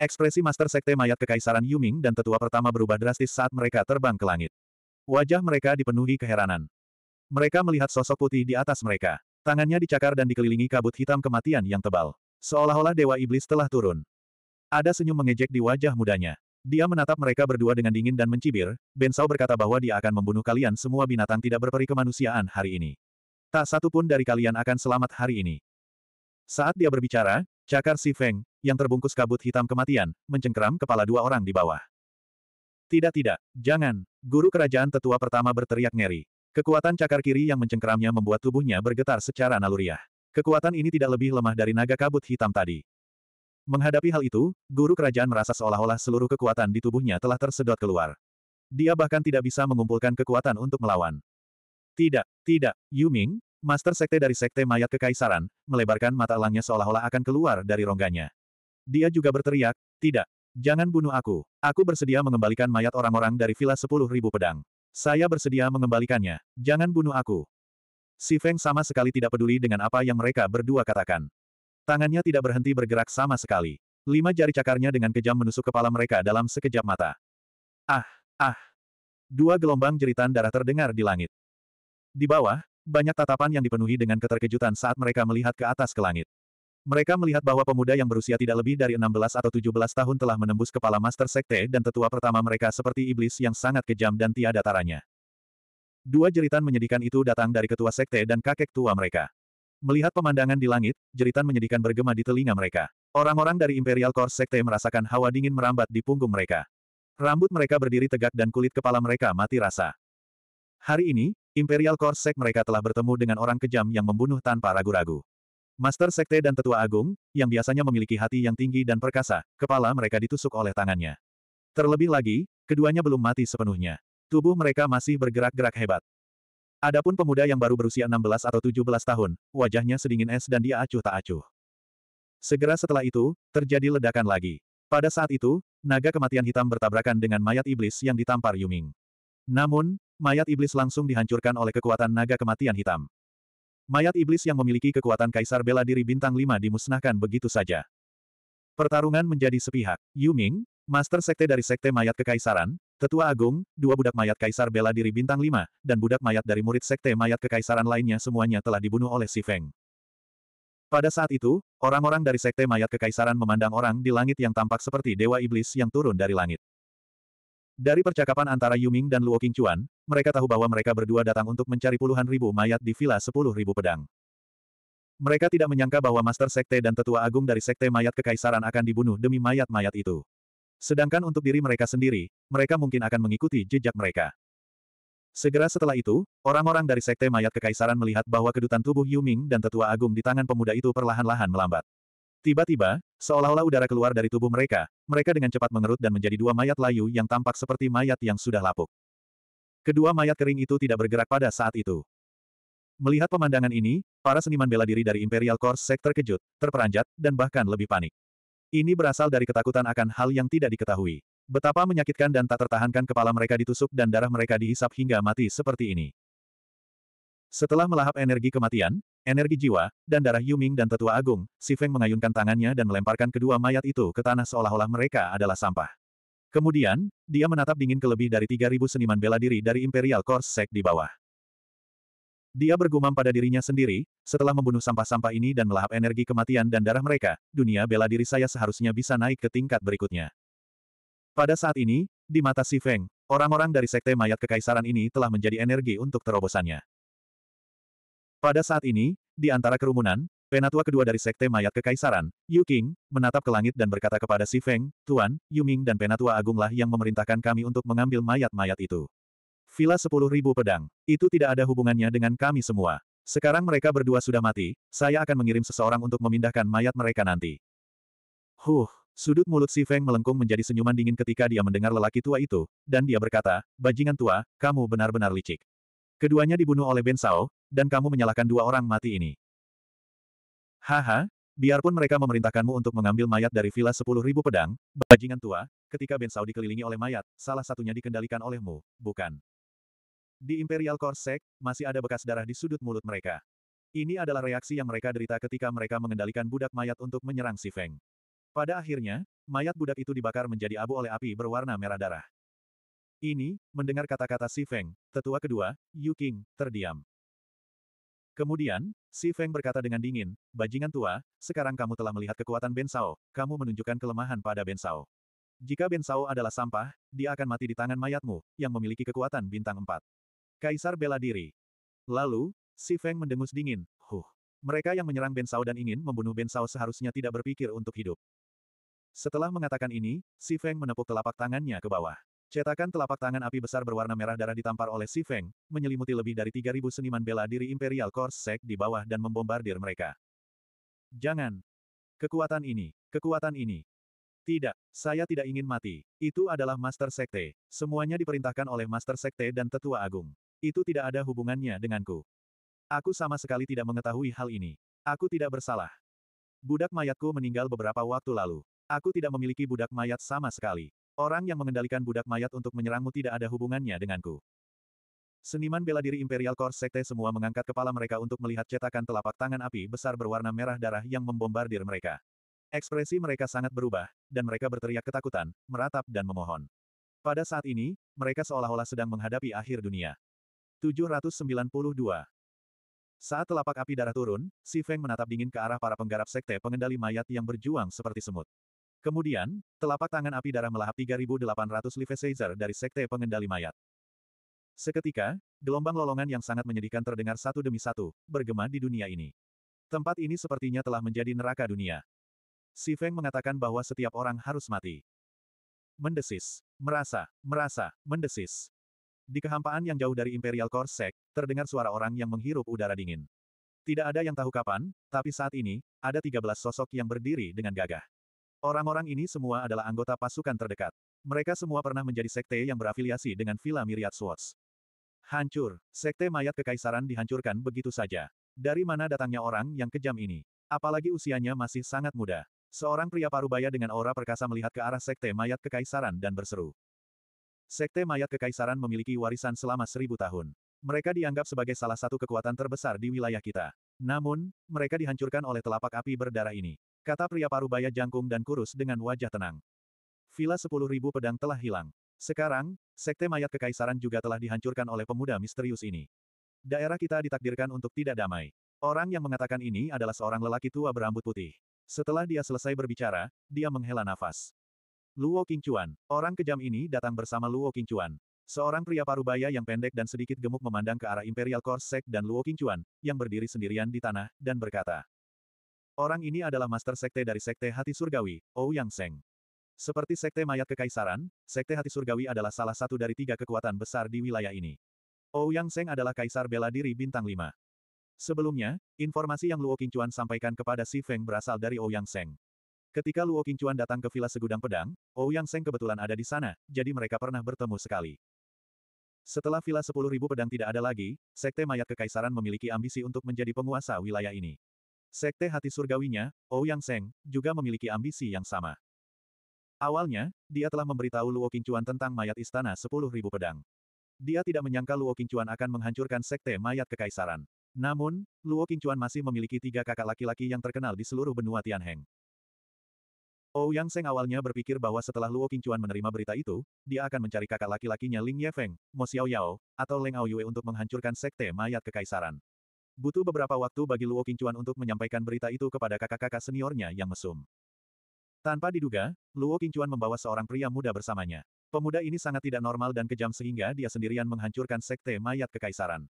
Ekspresi Master Sekte Mayat Kekaisaran Yuming dan Tetua Pertama berubah drastis saat mereka terbang ke langit. Wajah mereka dipenuhi keheranan. Mereka melihat sosok putih di atas mereka. Tangannya dicakar dan dikelilingi kabut hitam kematian yang tebal. Seolah-olah Dewa Iblis telah turun. Ada senyum mengejek di wajah mudanya. Dia menatap mereka berdua dengan dingin dan mencibir, Bensau berkata bahwa dia akan membunuh kalian semua binatang tidak berperi kemanusiaan hari ini. Tak satu pun dari kalian akan selamat hari ini. Saat dia berbicara, cakar si Feng, yang terbungkus kabut hitam kematian, mencengkeram kepala dua orang di bawah. Tidak tidak, jangan, guru kerajaan tetua pertama berteriak ngeri. Kekuatan cakar kiri yang mencengkeramnya membuat tubuhnya bergetar secara naluriah. Kekuatan ini tidak lebih lemah dari naga kabut hitam tadi. Menghadapi hal itu, guru kerajaan merasa seolah-olah seluruh kekuatan di tubuhnya telah tersedot keluar. Dia bahkan tidak bisa mengumpulkan kekuatan untuk melawan. Tidak, tidak, Yuming, Master Sekte dari Sekte Mayat Kekaisaran, melebarkan mata elangnya seolah-olah akan keluar dari rongganya. Dia juga berteriak, tidak, jangan bunuh aku, aku bersedia mengembalikan mayat orang-orang dari Villa Sepuluh Ribu Pedang. Saya bersedia mengembalikannya, jangan bunuh aku. Si Feng sama sekali tidak peduli dengan apa yang mereka berdua katakan. Tangannya tidak berhenti bergerak sama sekali. Lima jari cakarnya dengan kejam menusuk kepala mereka dalam sekejap mata. Ah, ah. Dua gelombang jeritan darah terdengar di langit. Di bawah, banyak tatapan yang dipenuhi dengan keterkejutan saat mereka melihat ke atas ke langit. Mereka melihat bahwa pemuda yang berusia tidak lebih dari 16 atau 17 tahun telah menembus kepala Master Sekte dan tetua pertama mereka seperti iblis yang sangat kejam dan tiada taranya. Dua jeritan menyedihkan itu datang dari ketua sekte dan kakek tua mereka. Melihat pemandangan di langit, jeritan menyedihkan bergema di telinga mereka. Orang-orang dari Imperial Corps Sekte merasakan hawa dingin merambat di punggung mereka. Rambut mereka berdiri tegak dan kulit kepala mereka mati rasa. Hari ini, Imperial Core Sek mereka telah bertemu dengan orang kejam yang membunuh tanpa ragu-ragu. Master Sekte dan Tetua Agung, yang biasanya memiliki hati yang tinggi dan perkasa, kepala mereka ditusuk oleh tangannya. Terlebih lagi, keduanya belum mati sepenuhnya. Tubuh mereka masih bergerak-gerak hebat. Adapun pemuda yang baru berusia 16 atau 17 tahun, wajahnya sedingin es dan dia acuh tak acuh. Segera setelah itu, terjadi ledakan lagi. Pada saat itu, naga kematian hitam bertabrakan dengan mayat iblis yang ditampar Yuming. Namun, mayat iblis langsung dihancurkan oleh kekuatan naga kematian hitam. Mayat iblis yang memiliki kekuatan kaisar bela diri bintang 5 dimusnahkan begitu saja. Pertarungan menjadi sepihak. Yu Ming, master sekte dari sekte mayat kekaisaran, tetua agung, dua budak mayat kaisar bela diri bintang 5, dan budak mayat dari murid sekte mayat kekaisaran lainnya semuanya telah dibunuh oleh Si Feng. Pada saat itu, orang-orang dari sekte mayat kekaisaran memandang orang di langit yang tampak seperti dewa iblis yang turun dari langit. Dari percakapan antara Yuming dan Luo Qingchuan, mereka tahu bahwa mereka berdua datang untuk mencari puluhan ribu mayat di Villa Sepuluh Ribu Pedang. Mereka tidak menyangka bahwa Master Sekte dan Tetua Agung dari Sekte Mayat Kekaisaran akan dibunuh demi mayat-mayat itu. Sedangkan untuk diri mereka sendiri, mereka mungkin akan mengikuti jejak mereka. Segera setelah itu, orang-orang dari Sekte Mayat Kekaisaran melihat bahwa kedutan tubuh Yuming dan Tetua Agung di tangan pemuda itu perlahan-lahan melambat. Tiba-tiba, seolah-olah udara keluar dari tubuh mereka, mereka dengan cepat mengerut dan menjadi dua mayat layu yang tampak seperti mayat yang sudah lapuk. Kedua mayat kering itu tidak bergerak pada saat itu. Melihat pemandangan ini, para seniman bela diri dari Imperial Corps Sek terkejut, terperanjat, dan bahkan lebih panik. Ini berasal dari ketakutan akan hal yang tidak diketahui. Betapa menyakitkan dan tak tertahankan kepala mereka ditusuk dan darah mereka dihisap hingga mati seperti ini. Setelah melahap energi kematian, energi jiwa, dan darah Yuming dan tetua agung, Si Feng mengayunkan tangannya dan melemparkan kedua mayat itu ke tanah seolah-olah mereka adalah sampah. Kemudian, dia menatap dingin ke lebih dari 3.000 seniman bela diri dari Imperial Corps Sek di bawah. Dia bergumam pada dirinya sendiri, setelah membunuh sampah-sampah ini dan melahap energi kematian dan darah mereka, dunia bela diri saya seharusnya bisa naik ke tingkat berikutnya. Pada saat ini, di mata Si Feng, Orang-orang dari Sekte Mayat Kekaisaran ini telah menjadi energi untuk terobosannya. Pada saat ini, di antara kerumunan, penatua kedua dari Sekte Mayat Kekaisaran, Yu King, menatap ke langit dan berkata kepada Si Feng, Tuan, Yu Ming dan penatua agunglah yang memerintahkan kami untuk mengambil mayat-mayat itu. Vila sepuluh ribu pedang, itu tidak ada hubungannya dengan kami semua. Sekarang mereka berdua sudah mati, saya akan mengirim seseorang untuk memindahkan mayat mereka nanti. Huh, Sudut mulut Si Feng melengkung menjadi senyuman dingin ketika dia mendengar lelaki tua itu, dan dia berkata, Bajingan tua, kamu benar-benar licik. Keduanya dibunuh oleh Ben Sao, dan kamu menyalahkan dua orang mati ini. Haha, biarpun mereka memerintahkanmu untuk mengambil mayat dari Villa Sepuluh Ribu Pedang, bajingan tua, ketika Ben Saudi dikelilingi oleh mayat, salah satunya dikendalikan olehmu, bukan? Di Imperial Corsac, masih ada bekas darah di sudut mulut mereka. Ini adalah reaksi yang mereka derita ketika mereka mengendalikan budak mayat untuk menyerang si Feng. Pada akhirnya, mayat budak itu dibakar menjadi abu oleh api berwarna merah darah. Ini, mendengar kata-kata si Feng, tetua kedua, Yu King, terdiam. Kemudian, Si Feng berkata dengan dingin, Bajingan tua, sekarang kamu telah melihat kekuatan Ben Sao, kamu menunjukkan kelemahan pada Ben Sao. Jika Ben Sao adalah sampah, dia akan mati di tangan mayatmu, yang memiliki kekuatan bintang empat. Kaisar bela diri. Lalu, Si Feng mendengus dingin, huh. Mereka yang menyerang Ben Sao dan ingin membunuh Ben Sao seharusnya tidak berpikir untuk hidup. Setelah mengatakan ini, Si Feng menepuk telapak tangannya ke bawah. Cetakan telapak tangan api besar berwarna merah darah ditampar oleh Si Feng, menyelimuti lebih dari 3.000 seniman bela diri Imperial Corps Sek di bawah dan membombardir mereka. Jangan! Kekuatan ini! Kekuatan ini! Tidak, saya tidak ingin mati. Itu adalah Master Sekte. Semuanya diperintahkan oleh Master Sekte dan Tetua Agung. Itu tidak ada hubungannya denganku. Aku sama sekali tidak mengetahui hal ini. Aku tidak bersalah. Budak mayatku meninggal beberapa waktu lalu. Aku tidak memiliki budak mayat sama sekali. Orang yang mengendalikan budak mayat untuk menyerangmu tidak ada hubungannya denganku. Seniman bela diri Imperial Corps Sekte semua mengangkat kepala mereka untuk melihat cetakan telapak tangan api besar berwarna merah darah yang membombardir mereka. Ekspresi mereka sangat berubah, dan mereka berteriak ketakutan, meratap dan memohon. Pada saat ini, mereka seolah-olah sedang menghadapi akhir dunia. 792 saat telapak api darah turun, Si Feng menatap dingin ke arah para penggarap sekte pengendali mayat yang berjuang seperti semut. Kemudian, telapak tangan api darah melahap 3.800 Lifesizer dari Sekte Pengendali Mayat. Seketika, gelombang lolongan yang sangat menyedihkan terdengar satu demi satu, bergema di dunia ini. Tempat ini sepertinya telah menjadi neraka dunia. Si Feng mengatakan bahwa setiap orang harus mati. Mendesis. Merasa, merasa, mendesis. Di kehampaan yang jauh dari Imperial Core terdengar suara orang yang menghirup udara dingin. Tidak ada yang tahu kapan, tapi saat ini, ada 13 sosok yang berdiri dengan gagah. Orang-orang ini semua adalah anggota pasukan terdekat. Mereka semua pernah menjadi sekte yang berafiliasi dengan Villa Myriad Swords. Hancur, sekte mayat kekaisaran dihancurkan begitu saja. Dari mana datangnya orang yang kejam ini? Apalagi usianya masih sangat muda. Seorang pria parubaya dengan aura perkasa melihat ke arah sekte mayat kekaisaran dan berseru. Sekte mayat kekaisaran memiliki warisan selama seribu tahun. Mereka dianggap sebagai salah satu kekuatan terbesar di wilayah kita. Namun, mereka dihancurkan oleh telapak api berdarah ini. Kata pria parubaya jangkung dan kurus dengan wajah tenang. Vila sepuluh ribu pedang telah hilang. Sekarang, sekte mayat kekaisaran juga telah dihancurkan oleh pemuda misterius ini. Daerah kita ditakdirkan untuk tidak damai. Orang yang mengatakan ini adalah seorang lelaki tua berambut putih. Setelah dia selesai berbicara, dia menghela nafas. Luo Qingchuan, orang kejam ini datang bersama Luo Qingchuan. Seorang pria parubaya yang pendek dan sedikit gemuk memandang ke arah Imperial Corsek dan Luo Qingchuan, yang berdiri sendirian di tanah, dan berkata, Orang ini adalah master sekte dari sekte hati surgawi, Ou Yang Seng. Seperti sekte mayat kekaisaran, sekte hati surgawi adalah salah satu dari tiga kekuatan besar di wilayah ini. Ou Yang Seng adalah kaisar bela diri bintang lima. Sebelumnya, informasi yang Luo Qingchuan sampaikan kepada Si Feng berasal dari Ou Yang Seng. Ketika Luo Qingchuan datang ke Villa Segudang Pedang, Ou Yang Seng kebetulan ada di sana, jadi mereka pernah bertemu sekali. Setelah Villa 10.000 Pedang tidak ada lagi, Sekte Mayat Kekaisaran memiliki ambisi untuk menjadi penguasa wilayah ini. Sekte hati surgawinya, Ouyang oh Seng, juga memiliki ambisi yang sama. Awalnya, dia telah memberitahu Luo Qingchuan tentang mayat istana sepuluh ribu pedang. Dia tidak menyangka Luo Qingchuan akan menghancurkan sekte mayat kekaisaran. Namun, Luo Qingchuan masih memiliki tiga kakak laki-laki yang terkenal di seluruh benua Tianheng. Ouyang oh Seng awalnya berpikir bahwa setelah Luo Qingchuan menerima berita itu, dia akan mencari kakak laki-lakinya Ling Yefeng, Mo Xiaoyao, atau Leng Aoyue untuk menghancurkan sekte mayat kekaisaran. Butuh beberapa waktu bagi Luo Qingchuan untuk menyampaikan berita itu kepada kakak-kakak seniornya yang mesum. Tanpa diduga, Luo Qingchuan membawa seorang pria muda bersamanya. Pemuda ini sangat tidak normal dan kejam sehingga dia sendirian menghancurkan sekte mayat kekaisaran.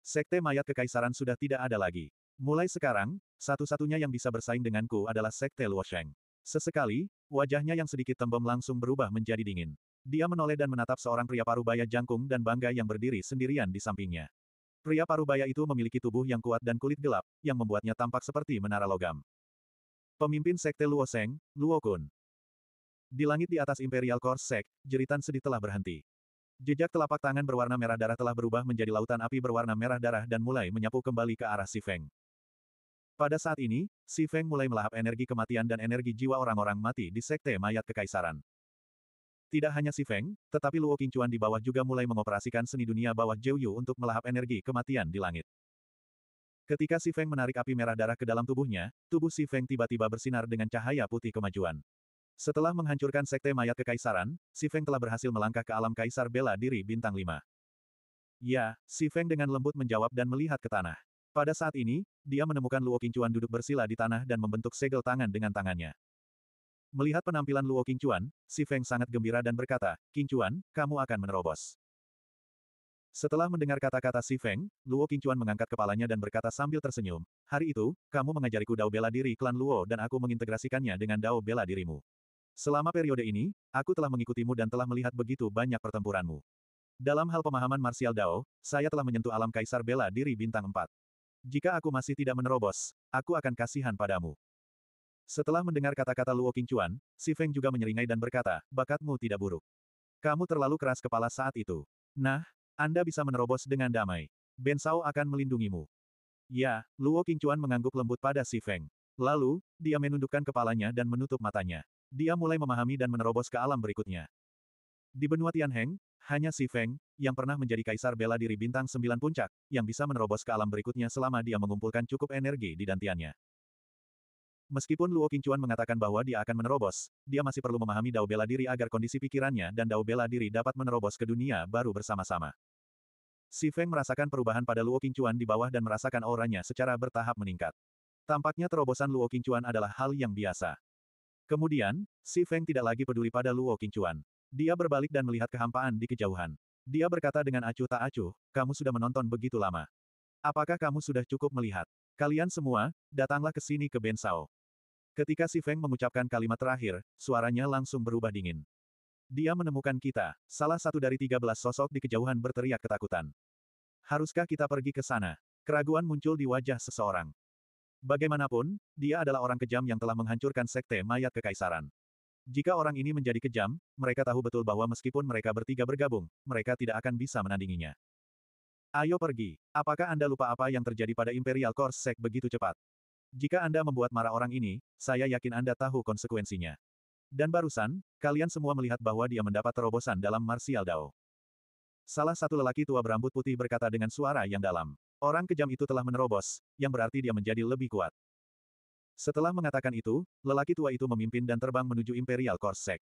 Sekte mayat kekaisaran sudah tidak ada lagi. Mulai sekarang, satu-satunya yang bisa bersaing denganku adalah sekte Luosheng. Sesekali, wajahnya yang sedikit tembem langsung berubah menjadi dingin. Dia menoleh dan menatap seorang pria parubaya jangkung dan bangga yang berdiri sendirian di sampingnya. Pria parubaya itu memiliki tubuh yang kuat dan kulit gelap, yang membuatnya tampak seperti menara logam. Pemimpin Sekte Luo Seng, Luo Kun. Di langit di atas Imperial Core Sek, jeritan sedih telah berhenti. Jejak telapak tangan berwarna merah darah telah berubah menjadi lautan api berwarna merah darah dan mulai menyapu kembali ke arah Si Feng. Pada saat ini, Si Feng mulai melahap energi kematian dan energi jiwa orang-orang mati di Sekte Mayat Kekaisaran. Tidak hanya Si Feng, tetapi Luo Qingchuan di bawah juga mulai mengoperasikan seni dunia bawah Zhou Yu untuk melahap energi kematian di langit. Ketika Si Feng menarik api merah darah ke dalam tubuhnya, tubuh Si Feng tiba-tiba bersinar dengan cahaya putih kemajuan. Setelah menghancurkan sekte mayat kekaisaran, Si Feng telah berhasil melangkah ke alam kaisar bela diri bintang Lima. Ya, Si Feng dengan lembut menjawab dan melihat ke tanah. Pada saat ini, dia menemukan Luo Qingchuan duduk bersila di tanah dan membentuk segel tangan dengan tangannya. Melihat penampilan Luo Qingchuan, si Feng sangat gembira dan berkata, Qingchuan, kamu akan menerobos. Setelah mendengar kata-kata si Feng, Luo Qingchuan mengangkat kepalanya dan berkata sambil tersenyum, Hari itu, kamu mengajariku dao bela diri klan Luo dan aku mengintegrasikannya dengan dao bela dirimu. Selama periode ini, aku telah mengikutimu dan telah melihat begitu banyak pertempuranmu. Dalam hal pemahaman martial dao, saya telah menyentuh alam kaisar bela diri bintang 4. Jika aku masih tidak menerobos, aku akan kasihan padamu. Setelah mendengar kata-kata Luo Qingchuan, Si Feng juga menyeringai dan berkata, bakatmu tidak buruk. Kamu terlalu keras kepala saat itu. Nah, Anda bisa menerobos dengan damai. Ben Sao akan melindungimu. Ya, Luo Qingchuan mengangguk lembut pada Si Feng. Lalu, dia menundukkan kepalanya dan menutup matanya. Dia mulai memahami dan menerobos ke alam berikutnya. Di benua Tianheng, hanya Si Feng, yang pernah menjadi kaisar bela diri bintang sembilan puncak, yang bisa menerobos ke alam berikutnya selama dia mengumpulkan cukup energi di dantiannya. Meskipun Luo Qingchuan mengatakan bahwa dia akan menerobos, dia masih perlu memahami dao bela diri agar kondisi pikirannya dan dao bela diri dapat menerobos ke dunia baru bersama-sama. Si Feng merasakan perubahan pada Luo Qingchuan di bawah dan merasakan auranya secara bertahap meningkat. Tampaknya terobosan Luo Qingchuan adalah hal yang biasa. Kemudian, si Feng tidak lagi peduli pada Luo Qingchuan. Dia berbalik dan melihat kehampaan di kejauhan. Dia berkata dengan acuh tak acuh, kamu sudah menonton begitu lama. Apakah kamu sudah cukup melihat? Kalian semua, datanglah ke sini ke Bensao. Ketika Si Feng mengucapkan kalimat terakhir, suaranya langsung berubah dingin. Dia menemukan kita, salah satu dari tiga belas sosok di kejauhan berteriak ketakutan. Haruskah kita pergi ke sana? Keraguan muncul di wajah seseorang. Bagaimanapun, dia adalah orang kejam yang telah menghancurkan sekte mayat kekaisaran. Jika orang ini menjadi kejam, mereka tahu betul bahwa meskipun mereka bertiga bergabung, mereka tidak akan bisa menandinginya. Ayo pergi. Apakah Anda lupa apa yang terjadi pada Imperial Corps Sek begitu cepat? Jika Anda membuat marah orang ini, saya yakin Anda tahu konsekuensinya. Dan barusan, kalian semua melihat bahwa dia mendapat terobosan dalam Martial Dao. Salah satu lelaki tua berambut putih berkata dengan suara yang dalam. Orang kejam itu telah menerobos, yang berarti dia menjadi lebih kuat. Setelah mengatakan itu, lelaki tua itu memimpin dan terbang menuju Imperial Korsek.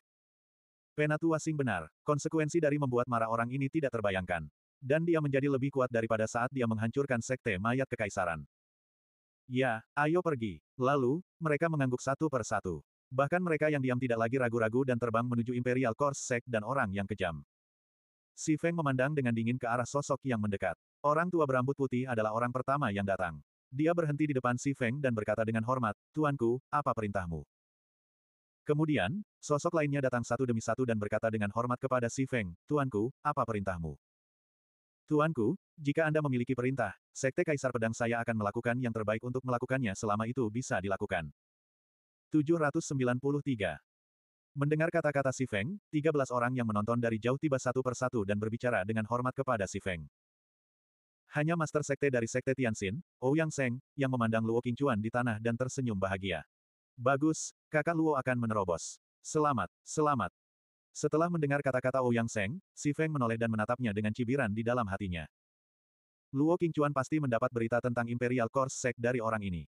Penatua Sing benar, konsekuensi dari membuat marah orang ini tidak terbayangkan. Dan dia menjadi lebih kuat daripada saat dia menghancurkan sekte mayat kekaisaran. Ya, ayo pergi. Lalu, mereka mengangguk satu per satu. Bahkan mereka yang diam tidak lagi ragu-ragu dan terbang menuju Imperial Course Sect dan orang yang kejam. Si Feng memandang dengan dingin ke arah sosok yang mendekat. Orang tua berambut putih adalah orang pertama yang datang. Dia berhenti di depan Si Feng dan berkata dengan hormat, Tuanku, apa perintahmu? Kemudian, sosok lainnya datang satu demi satu dan berkata dengan hormat kepada Si Feng, Tuanku, apa perintahmu? Tuanku, jika Anda memiliki perintah, Sekte Kaisar Pedang saya akan melakukan yang terbaik untuk melakukannya selama itu bisa dilakukan. 793 Mendengar kata-kata Si Feng, 13 orang yang menonton dari jauh tiba satu persatu dan berbicara dengan hormat kepada Si Feng. Hanya Master Sekte dari Sekte Tianxin, Ouyang Seng, yang memandang Luo Qingchuan di tanah dan tersenyum bahagia. Bagus, kakak Luo akan menerobos. Selamat, selamat, setelah mendengar kata-kata Ouyang oh Seng, Si Feng menoleh dan menatapnya dengan cibiran di dalam hatinya. Luo Qingchuan pasti mendapat berita tentang Imperial Core Sect dari orang ini.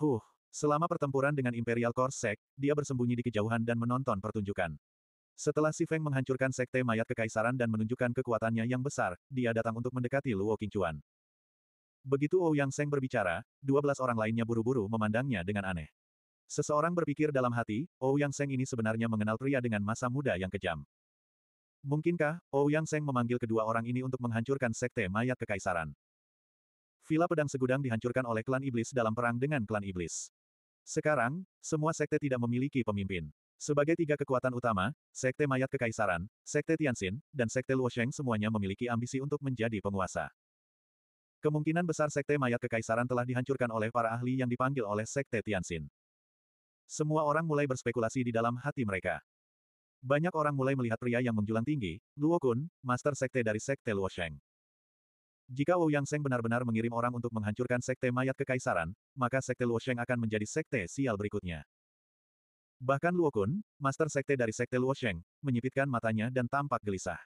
Huh, selama pertempuran dengan Imperial Core Sect, dia bersembunyi di kejauhan dan menonton pertunjukan. Setelah Si Feng menghancurkan sekte mayat kekaisaran dan menunjukkan kekuatannya yang besar, dia datang untuk mendekati Luo Qingchuan. Begitu Ouyang oh Seng berbicara, dua belas orang lainnya buru-buru memandangnya dengan aneh. Seseorang berpikir dalam hati, Ouyang oh, Seng ini sebenarnya mengenal pria dengan masa muda yang kejam. Mungkinkah, Ouyang oh, Seng memanggil kedua orang ini untuk menghancurkan sekte mayat kekaisaran? Villa Pedang Segudang dihancurkan oleh klan iblis dalam perang dengan klan iblis. Sekarang, semua sekte tidak memiliki pemimpin. Sebagai tiga kekuatan utama, sekte mayat kekaisaran, sekte Tianxin, dan sekte Luosheng semuanya memiliki ambisi untuk menjadi penguasa. Kemungkinan besar sekte mayat kekaisaran telah dihancurkan oleh para ahli yang dipanggil oleh sekte Tianxin. Semua orang mulai berspekulasi di dalam hati mereka. Banyak orang mulai melihat pria yang menjulang tinggi, Luo Kun, master sekte dari sekte Luo Sheng. Jika Wu Yang Sheng benar-benar mengirim orang untuk menghancurkan sekte mayat kekaisaran, maka sekte Luo Sheng akan menjadi sekte sial berikutnya. Bahkan Luo Kun, master sekte dari sekte Luo Sheng, menyipitkan matanya dan tampak gelisah.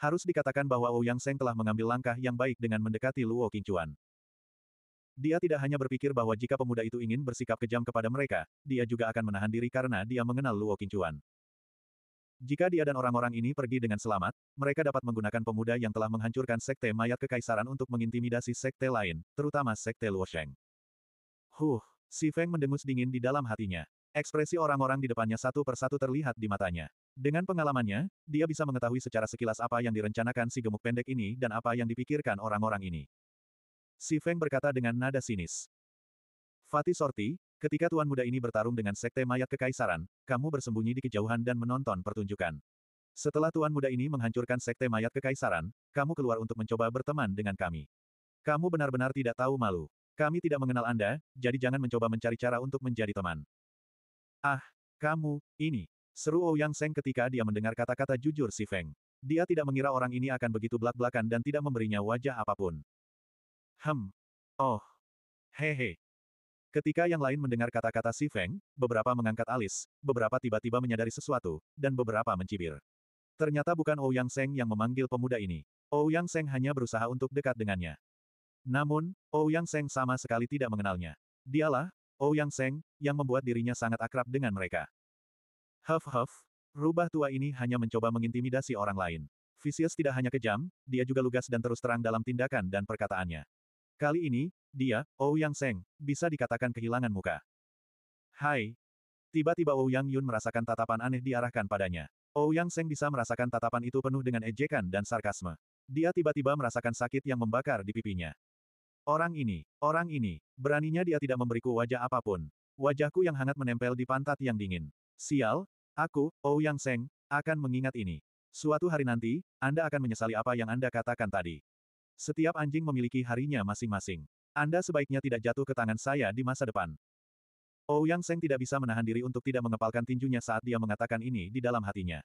Harus dikatakan bahwa Wu Yang Sheng telah mengambil langkah yang baik dengan mendekati Luo Qingchuan. Dia tidak hanya berpikir bahwa jika pemuda itu ingin bersikap kejam kepada mereka, dia juga akan menahan diri karena dia mengenal Luo Qingchuan. Jika dia dan orang-orang ini pergi dengan selamat, mereka dapat menggunakan pemuda yang telah menghancurkan sekte mayat kekaisaran untuk mengintimidasi sekte lain, terutama sekte Luo Sheng. Huh, Si Feng mendengus dingin di dalam hatinya. Ekspresi orang-orang di depannya satu persatu terlihat di matanya. Dengan pengalamannya, dia bisa mengetahui secara sekilas apa yang direncanakan si gemuk pendek ini dan apa yang dipikirkan orang-orang ini. Si Feng berkata dengan nada sinis. Fatih Sorti, ketika tuan muda ini bertarung dengan sekte mayat kekaisaran, kamu bersembunyi di kejauhan dan menonton pertunjukan. Setelah tuan muda ini menghancurkan sekte mayat kekaisaran, kamu keluar untuk mencoba berteman dengan kami. Kamu benar-benar tidak tahu malu. Kami tidak mengenal Anda, jadi jangan mencoba mencari cara untuk menjadi teman. Ah, kamu, ini. Seru Ouyang oh Seng ketika dia mendengar kata-kata jujur si Feng. Dia tidak mengira orang ini akan begitu belak-belakan dan tidak memberinya wajah apapun. Hem. Oh. Hehe. Ketika yang lain mendengar kata-kata si Feng, beberapa mengangkat alis, beberapa tiba-tiba menyadari sesuatu, dan beberapa mencibir. Ternyata bukan Ouyang oh Seng yang memanggil pemuda ini. Ouyang oh Seng hanya berusaha untuk dekat dengannya. Namun, Ouyang oh Seng sama sekali tidak mengenalnya. Dialah, Ouyang Seng, yang membuat dirinya sangat akrab dengan mereka. Huff huff, rubah tua ini hanya mencoba mengintimidasi orang lain. Vicious tidak hanya kejam, dia juga lugas dan terus terang dalam tindakan dan perkataannya. Kali ini, dia, Ouyang oh Seng, bisa dikatakan kehilangan muka. Hai. Tiba-tiba Ouyang oh Yun merasakan tatapan aneh diarahkan padanya. Ouyang oh Seng bisa merasakan tatapan itu penuh dengan ejekan dan sarkasme. Dia tiba-tiba merasakan sakit yang membakar di pipinya. Orang ini, orang ini, beraninya dia tidak memberiku wajah apapun. Wajahku yang hangat menempel di pantat yang dingin. Sial, aku, Ouyang Seng, akan mengingat ini. Suatu hari nanti, Anda akan menyesali apa yang Anda katakan tadi. Setiap anjing memiliki harinya masing-masing. Anda sebaiknya tidak jatuh ke tangan saya di masa depan. Ouyang oh, Seng tidak bisa menahan diri untuk tidak mengepalkan tinjunya saat dia mengatakan ini di dalam hatinya.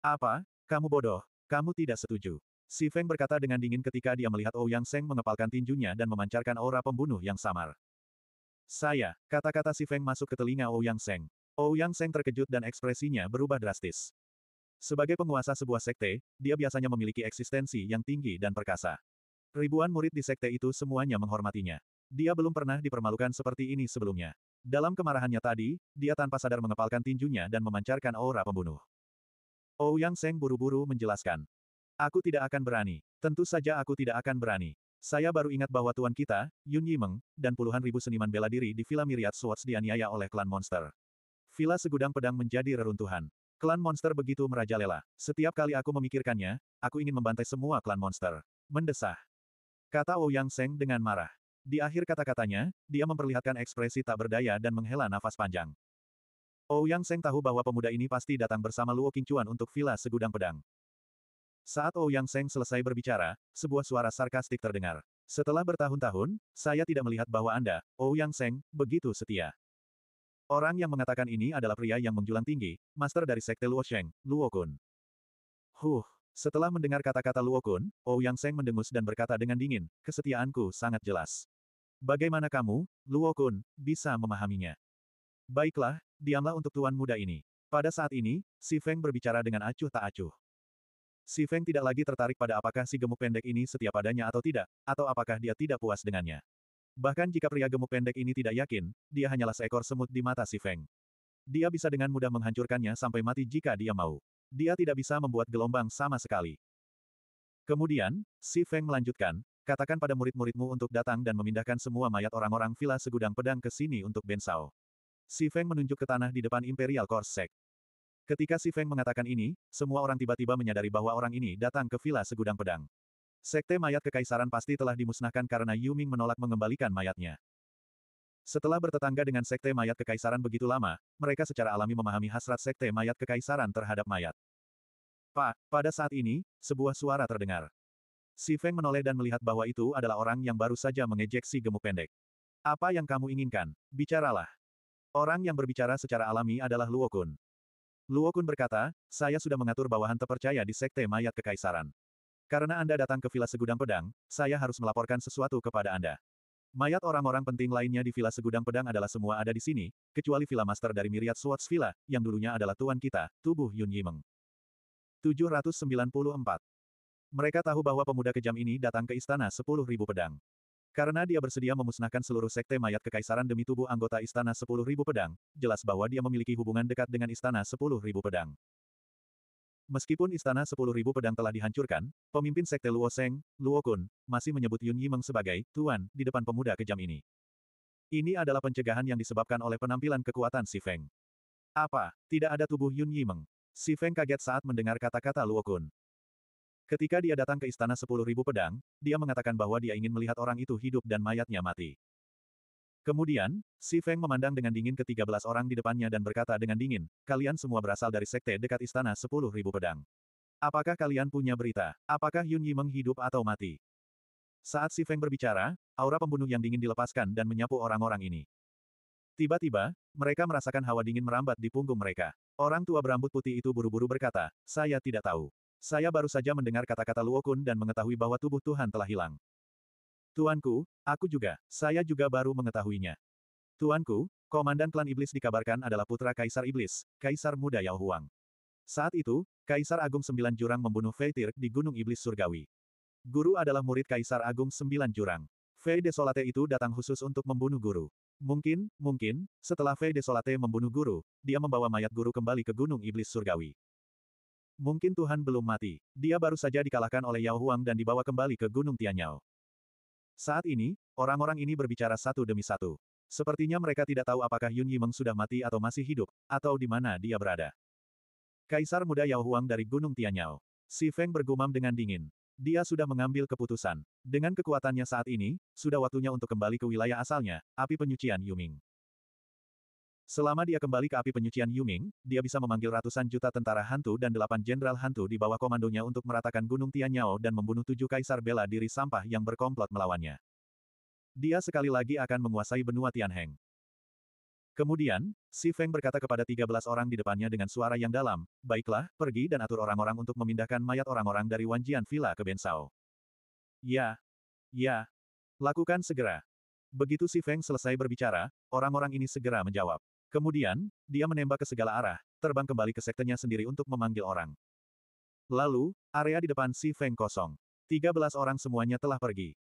Apa? Kamu bodoh. Kamu tidak setuju. Si Feng berkata dengan dingin ketika dia melihat Ouyang oh Seng mengepalkan tinjunya dan memancarkan aura pembunuh yang samar. Saya, kata-kata si Feng masuk ke telinga Ouyang oh Seng. Ouyang Seng terkejut dan ekspresinya berubah drastis. Sebagai penguasa sebuah sekte, dia biasanya memiliki eksistensi yang tinggi dan perkasa. Ribuan murid di sekte itu semuanya menghormatinya. Dia belum pernah dipermalukan seperti ini sebelumnya. Dalam kemarahannya tadi, dia tanpa sadar mengepalkan tinjunya dan memancarkan aura pembunuh. Ouyang Seng buru-buru menjelaskan. Aku tidak akan berani. Tentu saja aku tidak akan berani. Saya baru ingat bahwa tuan kita, Yun Yimeng, dan puluhan ribu seniman bela diri di Villa Myriad Swords dianiaya oleh klan monster. Villa segudang pedang menjadi reruntuhan. Klan monster begitu merajalela. Setiap kali aku memikirkannya, aku ingin membantai semua klan monster. Mendesah. Kata Ouyang oh Seng dengan marah. Di akhir kata-katanya, dia memperlihatkan ekspresi tak berdaya dan menghela nafas panjang. Ouyang oh Seng tahu bahwa pemuda ini pasti datang bersama Luo Qingchuan untuk villa segudang pedang. Saat Ouyang oh Seng selesai berbicara, sebuah suara sarkastik terdengar. Setelah bertahun-tahun, saya tidak melihat bahwa Anda, Ouyang Seng, begitu setia. Orang yang mengatakan ini adalah pria yang menjulang tinggi, master dari sekte Luosheng, Luokun. Huh, setelah mendengar kata-kata Luokun, Ou oh Yang Seng mendengus dan berkata dengan dingin, kesetiaanku sangat jelas. Bagaimana kamu, Luokun, bisa memahaminya? Baiklah, diamlah untuk tuan muda ini. Pada saat ini, Si Feng berbicara dengan acuh tak acuh. Si Feng tidak lagi tertarik pada apakah si gemuk pendek ini setia padanya atau tidak, atau apakah dia tidak puas dengannya. Bahkan jika pria gemuk pendek ini tidak yakin, dia hanyalah seekor semut di mata si Feng. Dia bisa dengan mudah menghancurkannya sampai mati jika dia mau. Dia tidak bisa membuat gelombang sama sekali. Kemudian, si Feng melanjutkan, katakan pada murid-muridmu untuk datang dan memindahkan semua mayat orang-orang villa segudang pedang ke sini untuk Bensao. Si Feng menunjuk ke tanah di depan Imperial Corsek. Ketika si Feng mengatakan ini, semua orang tiba-tiba menyadari bahwa orang ini datang ke villa segudang pedang. Sekte mayat kekaisaran pasti telah dimusnahkan karena Yu Ming menolak mengembalikan mayatnya. Setelah bertetangga dengan sekte mayat kekaisaran begitu lama, mereka secara alami memahami hasrat sekte mayat kekaisaran terhadap mayat. Pak, pada saat ini, sebuah suara terdengar. Si Feng menoleh dan melihat bahwa itu adalah orang yang baru saja mengejek si gemuk pendek. Apa yang kamu inginkan? Bicaralah. Orang yang berbicara secara alami adalah Luo Kun. Luo Kun berkata, saya sudah mengatur bawahan terpercaya di sekte mayat kekaisaran. Karena Anda datang ke Villa Segudang Pedang, saya harus melaporkan sesuatu kepada Anda. Mayat orang-orang penting lainnya di Villa Segudang Pedang adalah semua ada di sini, kecuali Villa Master dari Myriad Swords Villa, yang dulunya adalah tuan kita, tubuh Yun Yimeng. 794. Mereka tahu bahwa pemuda kejam ini datang ke istana 10.000 pedang. Karena dia bersedia memusnahkan seluruh sekte mayat kekaisaran demi tubuh anggota istana 10.000 pedang, jelas bahwa dia memiliki hubungan dekat dengan istana 10.000 pedang. Meskipun istana sepuluh ribu pedang telah dihancurkan, pemimpin sekte Luo Seng, Luo Kun, masih menyebut Yun Yimeng sebagai tuan di depan pemuda kejam ini. Ini adalah pencegahan yang disebabkan oleh penampilan kekuatan Si Feng. Apa? Tidak ada tubuh Yun Yimeng. Si Feng kaget saat mendengar kata-kata Luo Kun. Ketika dia datang ke istana sepuluh ribu pedang, dia mengatakan bahwa dia ingin melihat orang itu hidup dan mayatnya mati. Kemudian, Si Feng memandang dengan dingin ke belas orang di depannya dan berkata dengan dingin, kalian semua berasal dari sekte dekat istana Sepuluh Ribu pedang. Apakah kalian punya berita? Apakah Yun Yimeng hidup atau mati? Saat Si Feng berbicara, aura pembunuh yang dingin dilepaskan dan menyapu orang-orang ini. Tiba-tiba, mereka merasakan hawa dingin merambat di punggung mereka. Orang tua berambut putih itu buru-buru berkata, saya tidak tahu. Saya baru saja mendengar kata-kata Luokun dan mengetahui bahwa tubuh Tuhan telah hilang. Tuanku, aku juga, saya juga baru mengetahuinya. Tuanku, komandan klan iblis dikabarkan adalah putra Kaisar Iblis, Kaisar Muda Yao Huang. Saat itu, Kaisar Agung Sembilan Jurang membunuh Feitir di Gunung Iblis Surgawi. Guru adalah murid Kaisar Agung Sembilan Jurang. Fei Desolate itu datang khusus untuk membunuh guru. Mungkin, mungkin, setelah Fei Desolate membunuh guru, dia membawa mayat guru kembali ke Gunung Iblis Surgawi. Mungkin Tuhan belum mati. Dia baru saja dikalahkan oleh Yao Huang dan dibawa kembali ke Gunung Tianyao. Saat ini, orang-orang ini berbicara satu demi satu. Sepertinya mereka tidak tahu apakah Yun Yimeng sudah mati atau masih hidup, atau di mana dia berada. Kaisar muda Yao Huang dari Gunung Tianyao. Si Feng bergumam dengan dingin. Dia sudah mengambil keputusan. Dengan kekuatannya saat ini, sudah waktunya untuk kembali ke wilayah asalnya, api penyucian Yuming. Selama dia kembali ke api penyucian Yuming, dia bisa memanggil ratusan juta tentara hantu dan delapan jenderal hantu di bawah komandonya untuk meratakan Gunung Tianyao dan membunuh tujuh kaisar bela diri sampah yang berkomplot melawannya. Dia sekali lagi akan menguasai benua Tianheng. Kemudian, Si Feng berkata kepada tiga belas orang di depannya dengan suara yang dalam, Baiklah, pergi dan atur orang-orang untuk memindahkan mayat orang-orang dari Wanjian Villa ke Bensao. Ya. Ya. Lakukan segera. Begitu Si Feng selesai berbicara, orang-orang ini segera menjawab. Kemudian, dia menembak ke segala arah, terbang kembali ke sektenya sendiri untuk memanggil orang. Lalu, area di depan Si Feng kosong. 13 orang semuanya telah pergi.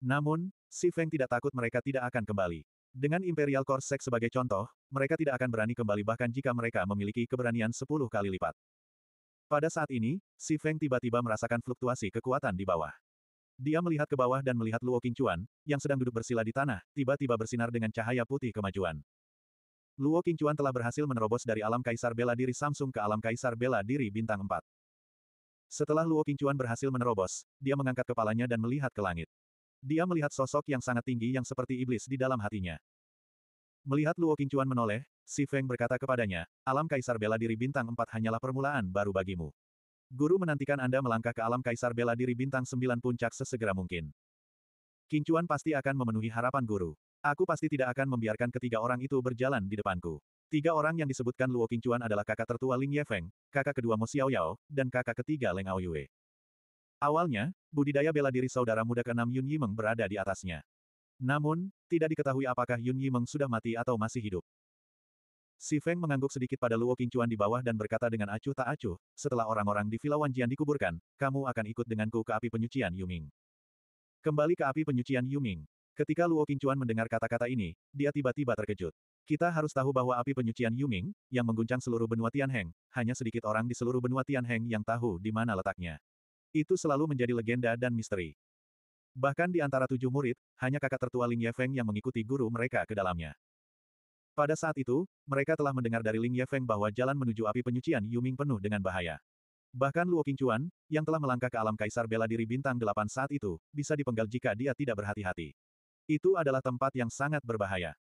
Namun, Si Feng tidak takut mereka tidak akan kembali. Dengan Imperial Core sebagai contoh, mereka tidak akan berani kembali bahkan jika mereka memiliki keberanian 10 kali lipat. Pada saat ini, Si Feng tiba-tiba merasakan fluktuasi kekuatan di bawah. Dia melihat ke bawah dan melihat Luo Qingchuan, yang sedang duduk bersila di tanah, tiba-tiba bersinar dengan cahaya putih kemajuan. Luo Qingchuan telah berhasil menerobos dari alam kaisar bela diri Samsung ke alam kaisar bela diri bintang 4. Setelah Luo Qingchuan berhasil menerobos, dia mengangkat kepalanya dan melihat ke langit. Dia melihat sosok yang sangat tinggi yang seperti iblis di dalam hatinya. Melihat Luo Qingchuan menoleh, Si Feng berkata kepadanya, alam kaisar bela diri bintang 4 hanyalah permulaan baru bagimu. Guru menantikan Anda melangkah ke alam kaisar bela diri bintang 9 puncak sesegera mungkin. Qingchuan pasti akan memenuhi harapan guru. Aku pasti tidak akan membiarkan ketiga orang itu berjalan di depanku. Tiga orang yang disebutkan Luo Qingchuan adalah kakak tertua Ling Yefeng, kakak kedua Mo Yao, dan kakak ketiga Leng Yue. Awalnya, budidaya bela diri saudara muda keenam Yun Yimeng berada di atasnya. Namun, tidak diketahui apakah Yun Yimeng sudah mati atau masih hidup. Si Feng mengangguk sedikit pada Luo Qingchuan di bawah dan berkata dengan acuh tak acuh, setelah orang-orang di Villa Wanjian dikuburkan, kamu akan ikut denganku ke api penyucian Yuming. Kembali ke api penyucian Yuming, Ketika Luo Qingchuan mendengar kata-kata ini, dia tiba-tiba terkejut. Kita harus tahu bahwa api penyucian Yuming, yang mengguncang seluruh benua Tianheng, hanya sedikit orang di seluruh benua Tianheng yang tahu di mana letaknya. Itu selalu menjadi legenda dan misteri. Bahkan di antara tujuh murid, hanya kakak tertua Ling Yefeng yang mengikuti guru mereka ke dalamnya. Pada saat itu, mereka telah mendengar dari Ling Yefeng bahwa jalan menuju api penyucian Yuming penuh dengan bahaya. Bahkan Luo Qingchuan, yang telah melangkah ke alam kaisar bela diri bintang delapan saat itu, bisa dipenggal jika dia tidak berhati-hati. Itu adalah tempat yang sangat berbahaya.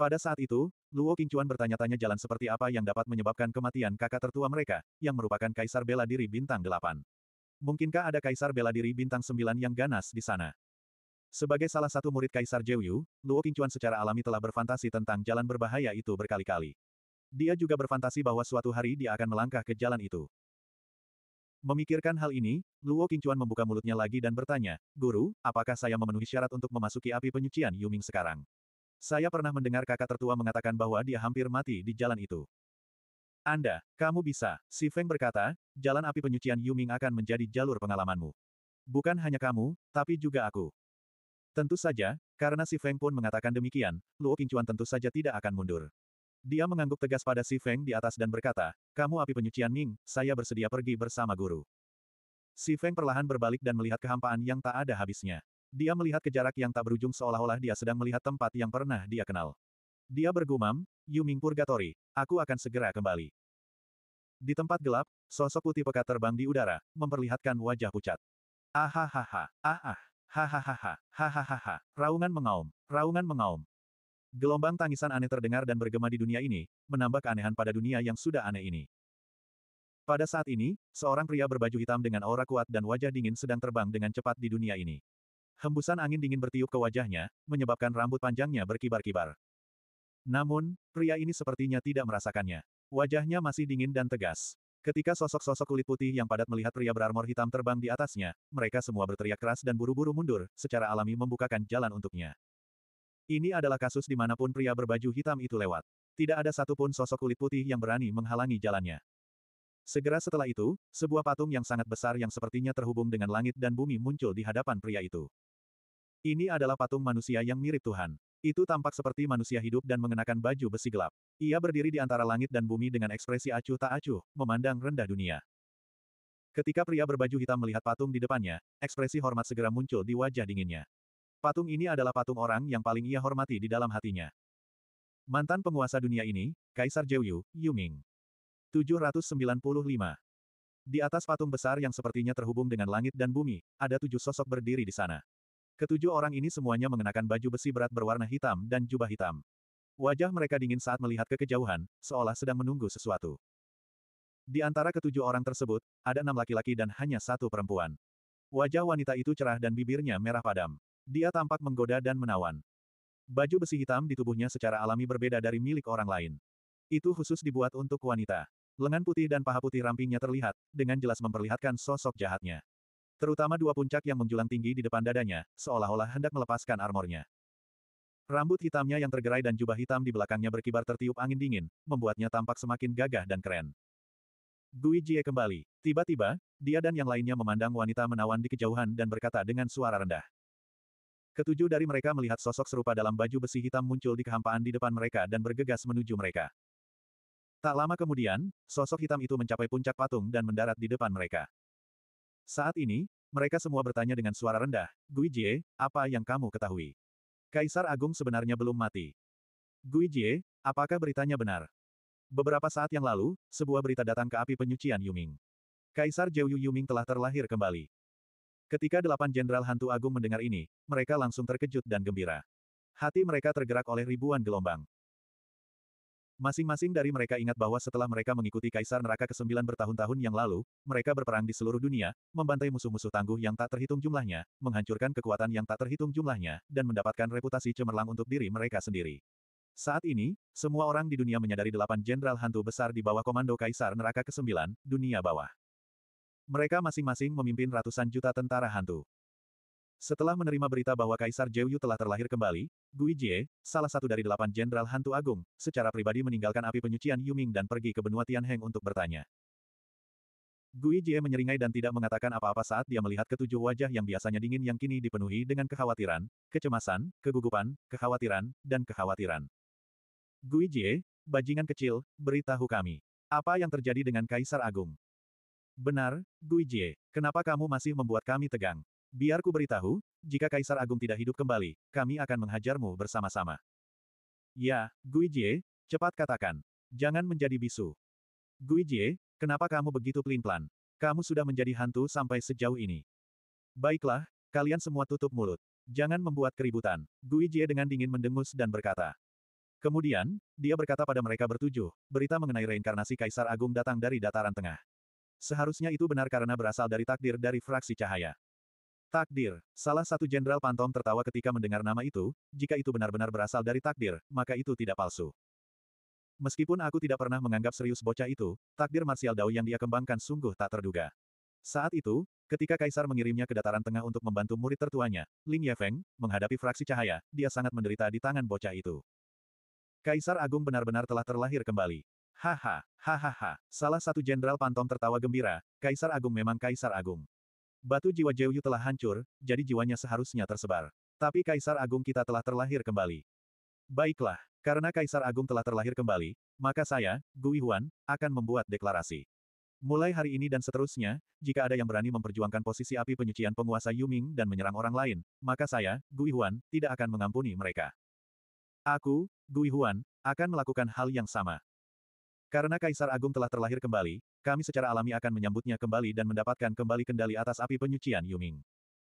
Pada saat itu, Luo Qingchuan bertanya-tanya jalan seperti apa yang dapat menyebabkan kematian kakak tertua mereka, yang merupakan kaisar bela diri bintang delapan. Mungkinkah ada kaisar bela diri bintang sembilan yang ganas di sana? Sebagai salah satu murid Kaisar Jeyu, Luo Qingchuan secara alami telah berfantasi tentang jalan berbahaya itu berkali-kali. Dia juga berfantasi bahwa suatu hari dia akan melangkah ke jalan itu. Memikirkan hal ini, Luo Qingchuan membuka mulutnya lagi dan bertanya, Guru, apakah saya memenuhi syarat untuk memasuki api penyucian Yuming sekarang? Saya pernah mendengar kakak tertua mengatakan bahwa dia hampir mati di jalan itu. Anda, kamu bisa, si Feng berkata, jalan api penyucian Yuming akan menjadi jalur pengalamanmu. Bukan hanya kamu, tapi juga aku. Tentu saja, karena si Feng pun mengatakan demikian, Luo Qingchuan tentu saja tidak akan mundur. Dia mengangguk tegas pada Si Feng di atas dan berkata, Kamu api penyucian Ming, saya bersedia pergi bersama guru. Si Feng perlahan berbalik dan melihat kehampaan yang tak ada habisnya. Dia melihat ke jarak yang tak berujung seolah-olah dia sedang melihat tempat yang pernah dia kenal. Dia bergumam, Yu Ming Purgatory, aku akan segera kembali. Di tempat gelap, sosok putih pekat terbang di udara, memperlihatkan wajah pucat. Ahahaha, ah ah, hahaha, hahaha, raungan mengaum, raungan mengaum, Gelombang tangisan aneh terdengar dan bergema di dunia ini, menambah keanehan pada dunia yang sudah aneh ini. Pada saat ini, seorang pria berbaju hitam dengan aura kuat dan wajah dingin sedang terbang dengan cepat di dunia ini. Hembusan angin dingin bertiup ke wajahnya, menyebabkan rambut panjangnya berkibar-kibar. Namun, pria ini sepertinya tidak merasakannya. Wajahnya masih dingin dan tegas. Ketika sosok-sosok kulit putih yang padat melihat pria berarmor hitam terbang di atasnya, mereka semua berteriak keras dan buru-buru mundur, secara alami membukakan jalan untuknya. Ini adalah kasus di manapun pria berbaju hitam itu lewat. Tidak ada satupun sosok kulit putih yang berani menghalangi jalannya. Segera setelah itu, sebuah patung yang sangat besar yang sepertinya terhubung dengan langit dan bumi muncul di hadapan pria itu. Ini adalah patung manusia yang mirip Tuhan. Itu tampak seperti manusia hidup dan mengenakan baju besi gelap. Ia berdiri di antara langit dan bumi dengan ekspresi acuh tak acuh, memandang rendah dunia. Ketika pria berbaju hitam melihat patung di depannya, ekspresi hormat segera muncul di wajah dinginnya. Patung ini adalah patung orang yang paling ia hormati di dalam hatinya. Mantan penguasa dunia ini, Kaisar Jeuyu, Yuming. 795. Di atas patung besar yang sepertinya terhubung dengan langit dan bumi, ada tujuh sosok berdiri di sana. Ketujuh orang ini semuanya mengenakan baju besi berat berwarna hitam dan jubah hitam. Wajah mereka dingin saat melihat ke kejauhan, seolah sedang menunggu sesuatu. Di antara ketujuh orang tersebut, ada enam laki-laki dan hanya satu perempuan. Wajah wanita itu cerah dan bibirnya merah padam. Dia tampak menggoda dan menawan. Baju besi hitam di tubuhnya secara alami berbeda dari milik orang lain. Itu khusus dibuat untuk wanita. Lengan putih dan paha putih rampingnya terlihat, dengan jelas memperlihatkan sosok jahatnya. Terutama dua puncak yang menjulang tinggi di depan dadanya, seolah-olah hendak melepaskan armornya. Rambut hitamnya yang tergerai dan jubah hitam di belakangnya berkibar tertiup angin dingin, membuatnya tampak semakin gagah dan keren. Gui Jie kembali. Tiba-tiba, dia dan yang lainnya memandang wanita menawan di kejauhan dan berkata dengan suara rendah. Ketujuh dari mereka melihat sosok serupa dalam baju besi hitam muncul di kehampaan di depan mereka dan bergegas menuju mereka. Tak lama kemudian, sosok hitam itu mencapai puncak patung dan mendarat di depan mereka. Saat ini, mereka semua bertanya dengan suara rendah, Guijie, apa yang kamu ketahui? Kaisar Agung sebenarnya belum mati. Guijie, apakah beritanya benar? Beberapa saat yang lalu, sebuah berita datang ke api penyucian Yuming. Kaisar Jiu Yuming telah terlahir kembali. Ketika delapan jenderal hantu agung mendengar ini, mereka langsung terkejut dan gembira. Hati mereka tergerak oleh ribuan gelombang. Masing-masing dari mereka ingat bahwa setelah mereka mengikuti Kaisar Neraka ke-9 bertahun-tahun yang lalu, mereka berperang di seluruh dunia, membantai musuh-musuh tangguh yang tak terhitung jumlahnya, menghancurkan kekuatan yang tak terhitung jumlahnya, dan mendapatkan reputasi cemerlang untuk diri mereka sendiri. Saat ini, semua orang di dunia menyadari delapan jenderal hantu besar di bawah komando Kaisar Neraka ke-9, dunia bawah. Mereka masing-masing memimpin ratusan juta tentara hantu. Setelah menerima berita bahwa Kaisar Jeyu telah terlahir kembali, Gui Jie, salah satu dari delapan jenderal hantu agung, secara pribadi meninggalkan api penyucian Yuming dan pergi ke benua Tianheng untuk bertanya. Gui Jie menyeringai dan tidak mengatakan apa-apa saat dia melihat ketujuh wajah yang biasanya dingin yang kini dipenuhi dengan kekhawatiran, kecemasan, kegugupan, kekhawatiran, dan kekhawatiran. Gui Jie, bajingan kecil, beritahu kami. Apa yang terjadi dengan Kaisar Agung? Benar, Guijie. Kenapa kamu masih membuat kami tegang? Biar ku beritahu, jika Kaisar Agung tidak hidup kembali, kami akan menghajarmu bersama-sama. Ya, Guijie, cepat katakan. Jangan menjadi bisu. Guijie, kenapa kamu begitu pelin-pelan? Kamu sudah menjadi hantu sampai sejauh ini. Baiklah, kalian semua tutup mulut. Jangan membuat keributan. Guijie dengan dingin mendengus dan berkata. Kemudian, dia berkata pada mereka bertujuh, berita mengenai reinkarnasi Kaisar Agung datang dari dataran tengah. Seharusnya itu benar karena berasal dari takdir dari fraksi cahaya. Takdir. Salah satu jenderal Pantom tertawa ketika mendengar nama itu, jika itu benar-benar berasal dari takdir, maka itu tidak palsu. Meskipun aku tidak pernah menganggap serius bocah itu, takdir Martial Dao yang dia kembangkan sungguh tak terduga. Saat itu, ketika Kaisar mengirimnya ke dataran tengah untuk membantu murid tertuanya, Ling Yefeng, menghadapi fraksi cahaya, dia sangat menderita di tangan bocah itu. Kaisar Agung benar-benar telah terlahir kembali. Haha, hahaha, salah satu jenderal Pantom tertawa gembira, Kaisar Agung memang Kaisar Agung. Batu jiwa Jeoyu telah hancur, jadi jiwanya seharusnya tersebar. Tapi Kaisar Agung kita telah terlahir kembali. Baiklah, karena Kaisar Agung telah terlahir kembali, maka saya, Gui Huan, akan membuat deklarasi. Mulai hari ini dan seterusnya, jika ada yang berani memperjuangkan posisi api penyucian penguasa Yuming dan menyerang orang lain, maka saya, Gui Huan, tidak akan mengampuni mereka. Aku, Gui Huan, akan melakukan hal yang sama. Karena Kaisar Agung telah terlahir kembali, kami secara alami akan menyambutnya kembali dan mendapatkan kembali kendali atas api penyucian Yuming.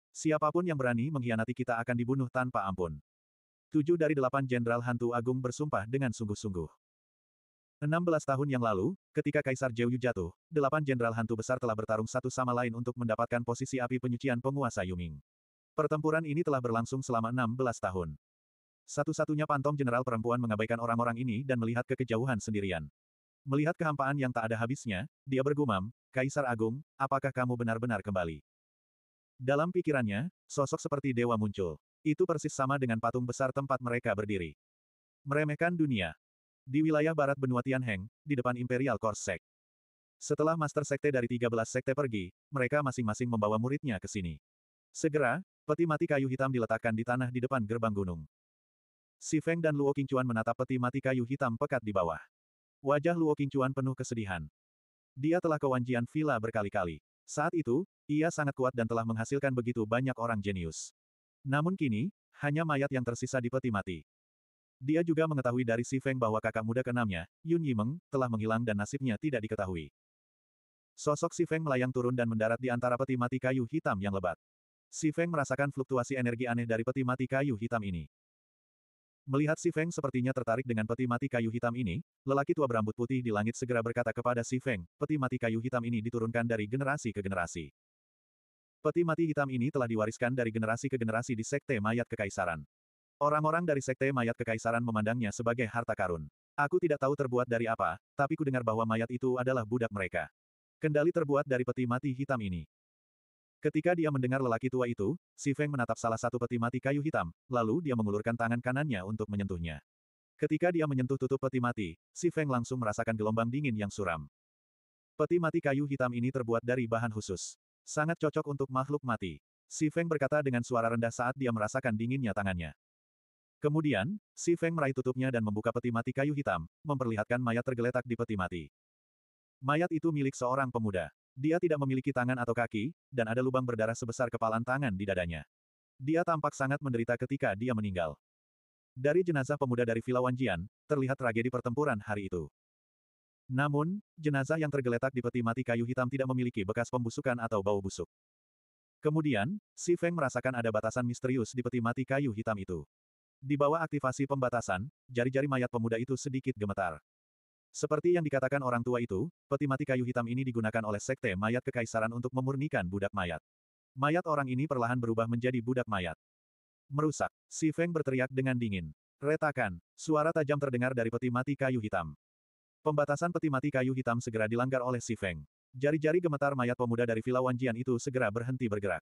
Siapapun yang berani mengkhianati kita akan dibunuh tanpa ampun. Tujuh dari delapan Jenderal Hantu Agung bersumpah dengan sungguh-sungguh. Enam belas tahun yang lalu, ketika Kaisar Jeyu jatuh, delapan Jenderal Hantu Besar telah bertarung satu sama lain untuk mendapatkan posisi api penyucian penguasa Yuming. Pertempuran ini telah berlangsung selama enam belas tahun. Satu-satunya pantom Jenderal Perempuan mengabaikan orang-orang ini dan melihat ke kejauhan sendirian. Melihat kehampaan yang tak ada habisnya, dia bergumam, Kaisar Agung, apakah kamu benar-benar kembali? Dalam pikirannya, sosok seperti dewa muncul. Itu persis sama dengan patung besar tempat mereka berdiri. Meremehkan dunia. Di wilayah barat benua Tianheng, di depan Imperial Core Setelah Master Sekte dari 13 Sekte pergi, mereka masing-masing membawa muridnya ke sini. Segera, peti mati kayu hitam diletakkan di tanah di depan gerbang gunung. Si Feng dan Luo Qingchuan menatap peti mati kayu hitam pekat di bawah. Wajah Luo Qingchuan penuh kesedihan. Dia telah ke Villa berkali-kali. Saat itu, ia sangat kuat dan telah menghasilkan begitu banyak orang jenius. Namun kini, hanya mayat yang tersisa di peti mati. Dia juga mengetahui dari Si Feng bahwa kakak muda keenamnya, Yun Yimeng, telah menghilang dan nasibnya tidak diketahui. Sosok Si Feng melayang turun dan mendarat di antara peti mati kayu hitam yang lebat. Si Feng merasakan fluktuasi energi aneh dari peti mati kayu hitam ini. Melihat si Feng sepertinya tertarik dengan peti mati kayu hitam ini, lelaki tua berambut putih di langit segera berkata kepada si Feng, peti mati kayu hitam ini diturunkan dari generasi ke generasi. Peti mati hitam ini telah diwariskan dari generasi ke generasi di Sekte Mayat Kekaisaran. Orang-orang dari Sekte Mayat Kekaisaran memandangnya sebagai harta karun. Aku tidak tahu terbuat dari apa, tapi kudengar bahwa mayat itu adalah budak mereka. Kendali terbuat dari peti mati hitam ini. Ketika dia mendengar lelaki tua itu, Si Feng menatap salah satu peti mati kayu hitam, lalu dia mengulurkan tangan kanannya untuk menyentuhnya. Ketika dia menyentuh tutup peti mati, Si Feng langsung merasakan gelombang dingin yang suram. Peti mati kayu hitam ini terbuat dari bahan khusus. Sangat cocok untuk makhluk mati. Si Feng berkata dengan suara rendah saat dia merasakan dinginnya tangannya. Kemudian, Si Feng meraih tutupnya dan membuka peti mati kayu hitam, memperlihatkan mayat tergeletak di peti mati. Mayat itu milik seorang pemuda. Dia tidak memiliki tangan atau kaki, dan ada lubang berdarah sebesar kepalan tangan di dadanya. Dia tampak sangat menderita ketika dia meninggal. Dari jenazah pemuda dari Villa Wanjian, terlihat tragedi pertempuran hari itu. Namun, jenazah yang tergeletak di peti mati kayu hitam tidak memiliki bekas pembusukan atau bau busuk. Kemudian, Si Feng merasakan ada batasan misterius di peti mati kayu hitam itu. Di bawah aktivasi pembatasan, jari-jari mayat pemuda itu sedikit gemetar. Seperti yang dikatakan orang tua itu, peti mati kayu hitam ini digunakan oleh sekte mayat kekaisaran untuk memurnikan budak mayat. Mayat orang ini perlahan berubah menjadi budak mayat. Merusak, si Feng berteriak dengan dingin. Retakan, suara tajam terdengar dari peti mati kayu hitam. Pembatasan peti mati kayu hitam segera dilanggar oleh si Feng. Jari-jari gemetar mayat pemuda dari Villa Wanjian itu segera berhenti bergerak.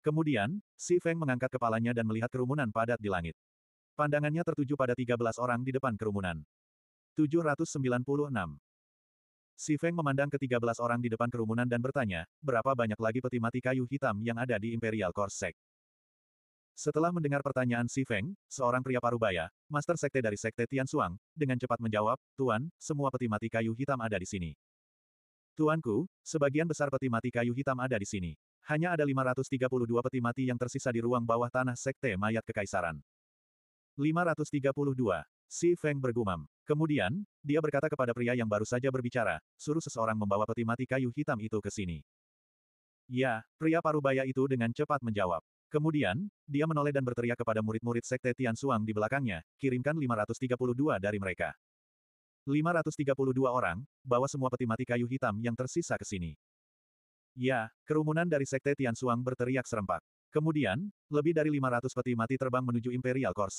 Kemudian, si Feng mengangkat kepalanya dan melihat kerumunan padat di langit. Pandangannya tertuju pada 13 orang di depan kerumunan. 796. Si Feng memandang ke-13 orang di depan kerumunan dan bertanya, berapa banyak lagi peti mati kayu hitam yang ada di Imperial Corps Sect? Setelah mendengar pertanyaan Si Feng, seorang pria parubaya, master sekte dari sekte Tian Suang, dengan cepat menjawab, Tuan, semua peti mati kayu hitam ada di sini. Tuanku, sebagian besar peti mati kayu hitam ada di sini. Hanya ada 532 peti mati yang tersisa di ruang bawah tanah sekte mayat kekaisaran. 532. Si Feng bergumam. Kemudian, dia berkata kepada pria yang baru saja berbicara, suruh seseorang membawa peti mati kayu hitam itu ke sini. Ya, pria parubaya itu dengan cepat menjawab. Kemudian, dia menoleh dan berteriak kepada murid-murid Sekte Tian Suang di belakangnya, kirimkan 532 dari mereka. 532 orang, bawa semua peti mati kayu hitam yang tersisa ke sini. Ya, kerumunan dari Sekte Tian Suang berteriak serempak. Kemudian, lebih dari 500 peti mati terbang menuju Imperial Core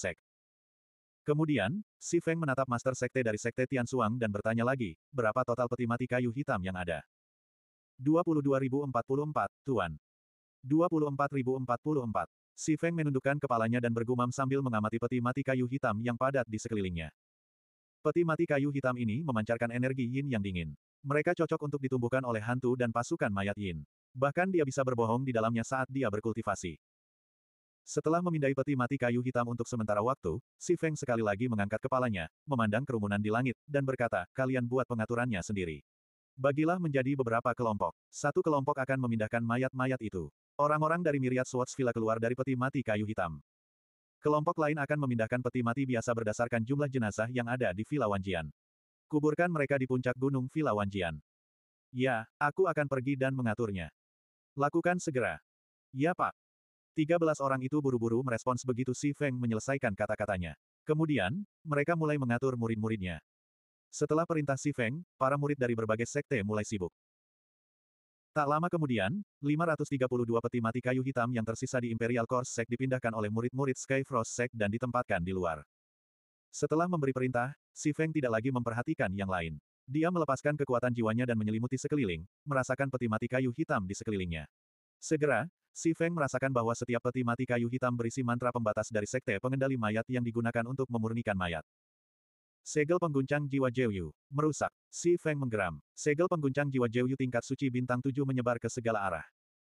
Kemudian, Si Feng menatap Master Sekte dari Sekte Tian Suang dan bertanya lagi, berapa total peti mati kayu hitam yang ada? 22.044, Tuan. 24.044. Si Feng menundukkan kepalanya dan bergumam sambil mengamati peti mati kayu hitam yang padat di sekelilingnya. Peti mati kayu hitam ini memancarkan energi yin yang dingin. Mereka cocok untuk ditumbuhkan oleh hantu dan pasukan mayat yin. Bahkan dia bisa berbohong di dalamnya saat dia berkultivasi. Setelah memindai peti mati kayu hitam untuk sementara waktu, si Feng sekali lagi mengangkat kepalanya, memandang kerumunan di langit, dan berkata, kalian buat pengaturannya sendiri. Bagilah menjadi beberapa kelompok. Satu kelompok akan memindahkan mayat-mayat itu. Orang-orang dari Miriat Swords Villa keluar dari peti mati kayu hitam. Kelompok lain akan memindahkan peti mati biasa berdasarkan jumlah jenazah yang ada di Villa Wanjian. Kuburkan mereka di puncak gunung Villa Wanjian. Ya, aku akan pergi dan mengaturnya. Lakukan segera. Ya Pak. 13 orang itu buru-buru merespons begitu Si Feng menyelesaikan kata-katanya. Kemudian, mereka mulai mengatur murid-muridnya. Setelah perintah Si Feng, para murid dari berbagai sekte mulai sibuk. Tak lama kemudian, 532 peti mati kayu hitam yang tersisa di Imperial Core Sek dipindahkan oleh murid-murid Sky Frost Sek dan ditempatkan di luar. Setelah memberi perintah, Si Feng tidak lagi memperhatikan yang lain. Dia melepaskan kekuatan jiwanya dan menyelimuti sekeliling, merasakan peti mati kayu hitam di sekelilingnya. Segera, Si Feng merasakan bahwa setiap peti mati kayu hitam berisi mantra pembatas dari sekte pengendali mayat yang digunakan untuk memurnikan mayat. Segel pengguncang jiwa Jeyu. Merusak. Si Feng menggeram. Segel pengguncang jiwa Jeyu tingkat suci bintang tujuh menyebar ke segala arah.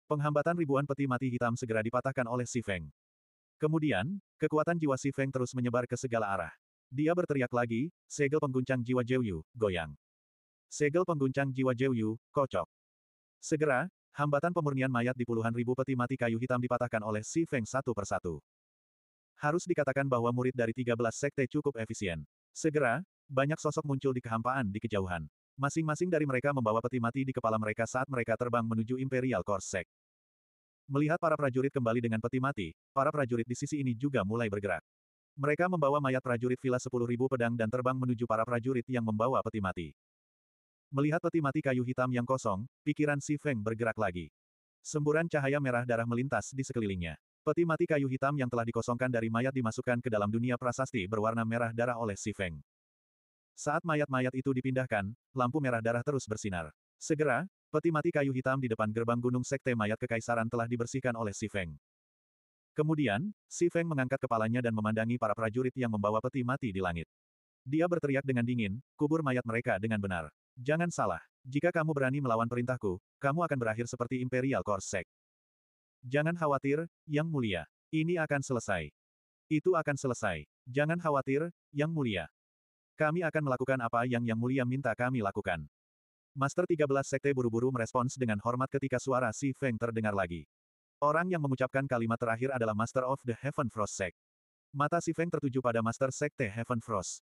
Penghambatan ribuan peti mati hitam segera dipatahkan oleh Si Feng. Kemudian, kekuatan jiwa Si Feng terus menyebar ke segala arah. Dia berteriak lagi, segel pengguncang jiwa Jeyu, goyang. Segel pengguncang jiwa Jeyu, kocok. Segera, Hambatan pemurnian mayat di puluhan ribu peti mati kayu hitam dipatahkan oleh Si Feng satu persatu. Harus dikatakan bahwa murid dari 13 sekte cukup efisien. Segera, banyak sosok muncul di kehampaan di kejauhan. Masing-masing dari mereka membawa peti mati di kepala mereka saat mereka terbang menuju Imperial Corps Sek. Melihat para prajurit kembali dengan peti mati, para prajurit di sisi ini juga mulai bergerak. Mereka membawa mayat prajurit Villa 10.000 pedang dan terbang menuju para prajurit yang membawa peti mati. Melihat peti mati kayu hitam yang kosong, pikiran Si Feng bergerak lagi. Semburan cahaya merah darah melintas di sekelilingnya. Peti mati kayu hitam yang telah dikosongkan dari mayat dimasukkan ke dalam dunia prasasti berwarna merah darah oleh Si Feng. Saat mayat-mayat itu dipindahkan, lampu merah darah terus bersinar. Segera, peti mati kayu hitam di depan gerbang gunung sekte mayat kekaisaran telah dibersihkan oleh Si Feng. Kemudian, Si Feng mengangkat kepalanya dan memandangi para prajurit yang membawa peti mati di langit. Dia berteriak dengan dingin, kubur mayat mereka dengan benar. Jangan salah, jika kamu berani melawan perintahku, kamu akan berakhir seperti Imperial Korsek. Jangan khawatir, Yang Mulia. Ini akan selesai. Itu akan selesai. Jangan khawatir, Yang Mulia. Kami akan melakukan apa yang Yang Mulia minta kami lakukan. Master 13 Sekte buru-buru merespons dengan hormat ketika suara Si Feng terdengar lagi. Orang yang mengucapkan kalimat terakhir adalah Master of the Heaven Frost Sect. Mata Si Feng tertuju pada Master Sekte Heaven Frost.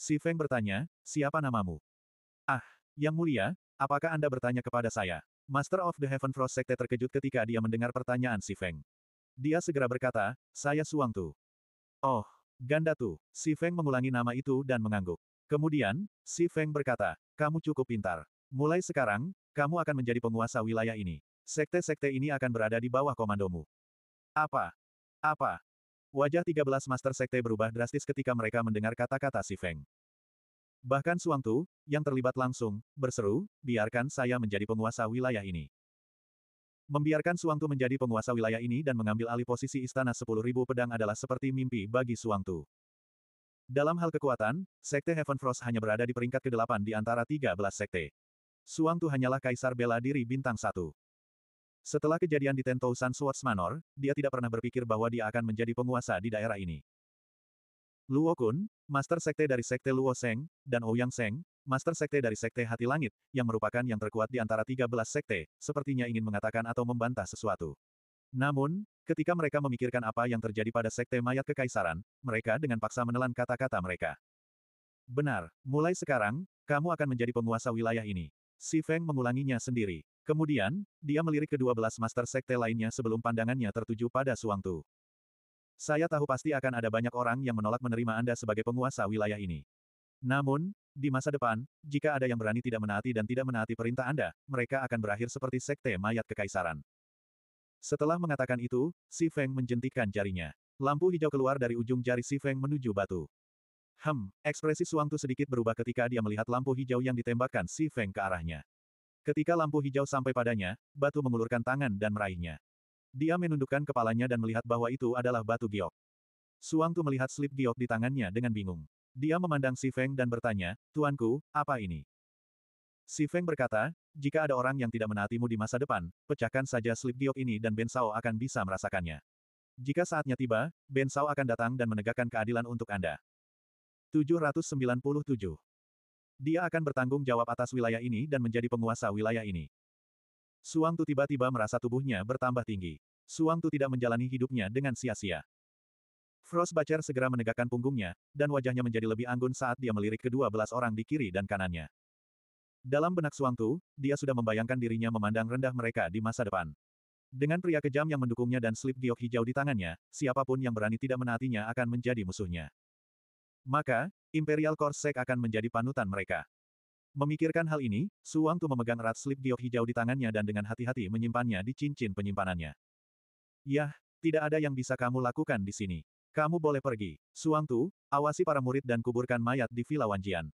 Si Feng bertanya, siapa namamu? Ah, Yang Mulia, apakah Anda bertanya kepada saya? Master of the Heaven Frost Sekte terkejut ketika dia mendengar pertanyaan si Feng. Dia segera berkata, saya Suang Tu. Oh, Ganda Tu. Si Feng mengulangi nama itu dan mengangguk. Kemudian, si Feng berkata, kamu cukup pintar. Mulai sekarang, kamu akan menjadi penguasa wilayah ini. Sekte-sekte ini akan berada di bawah komandomu. Apa? Apa? Wajah 13 Master Sekte berubah drastis ketika mereka mendengar kata-kata si Feng. Bahkan Suang Tu, yang terlibat langsung, berseru, biarkan saya menjadi penguasa wilayah ini. Membiarkan Suang Tu menjadi penguasa wilayah ini dan mengambil alih posisi istana 10.000 pedang adalah seperti mimpi bagi Suang Tu. Dalam hal kekuatan, Sekte Heaven Frost hanya berada di peringkat ke-8 di antara 13 sekte. Suang Tu hanyalah kaisar bela diri bintang Satu. Setelah kejadian di Tentousan Swords Manor, dia tidak pernah berpikir bahwa dia akan menjadi penguasa di daerah ini. Luo Kun, Master Sekte dari Sekte Luo Seng, dan Ouyang oh Seng, Master Sekte dari Sekte Hati Langit, yang merupakan yang terkuat di antara 13 sekte, sepertinya ingin mengatakan atau membantah sesuatu. Namun, ketika mereka memikirkan apa yang terjadi pada Sekte Mayat Kekaisaran, mereka dengan paksa menelan kata-kata mereka. Benar, mulai sekarang, kamu akan menjadi penguasa wilayah ini. Si Feng mengulanginya sendiri. Kemudian, dia melirik kedua belas master sekte lainnya sebelum pandangannya tertuju pada Suang Tu. Saya tahu pasti akan ada banyak orang yang menolak menerima Anda sebagai penguasa wilayah ini. Namun, di masa depan, jika ada yang berani tidak menaati dan tidak menaati perintah Anda, mereka akan berakhir seperti sekte mayat kekaisaran. Setelah mengatakan itu, Si Feng menjentikkan jarinya. Lampu hijau keluar dari ujung jari Si Feng menuju batu. Hem, ekspresi Suang Tu sedikit berubah ketika dia melihat lampu hijau yang ditembakkan Si Feng ke arahnya. Ketika lampu hijau sampai padanya, batu mengulurkan tangan dan meraihnya. Dia menundukkan kepalanya dan melihat bahwa itu adalah batu giok. Suang Tu melihat slip giok di tangannya dengan bingung. Dia memandang Si Feng dan bertanya, Tuanku, apa ini? Si Feng berkata, jika ada orang yang tidak menaatimu di masa depan, pecahkan saja slip giok ini dan Ben Sao akan bisa merasakannya. Jika saatnya tiba, Ben Sao akan datang dan menegakkan keadilan untuk Anda. 797. Dia akan bertanggung jawab atas wilayah ini dan menjadi penguasa wilayah ini. Suang Tu tiba-tiba merasa tubuhnya bertambah tinggi. Suang Tu tidak menjalani hidupnya dengan sia-sia. Frost Bacher segera menegakkan punggungnya, dan wajahnya menjadi lebih anggun saat dia melirik kedua belas orang di kiri dan kanannya. Dalam benak Suang Tu, dia sudah membayangkan dirinya memandang rendah mereka di masa depan. Dengan pria kejam yang mendukungnya dan slip giok hijau di tangannya, siapapun yang berani tidak menaatinya akan menjadi musuhnya. Maka, Imperial Corsair akan menjadi panutan mereka. Memikirkan hal ini, Suang Tu memegang erat slip giok hijau di tangannya dan dengan hati-hati menyimpannya di cincin penyimpanannya. Yah, tidak ada yang bisa kamu lakukan di sini. Kamu boleh pergi. Suang Tu, awasi para murid dan kuburkan mayat di Villa Wanjian.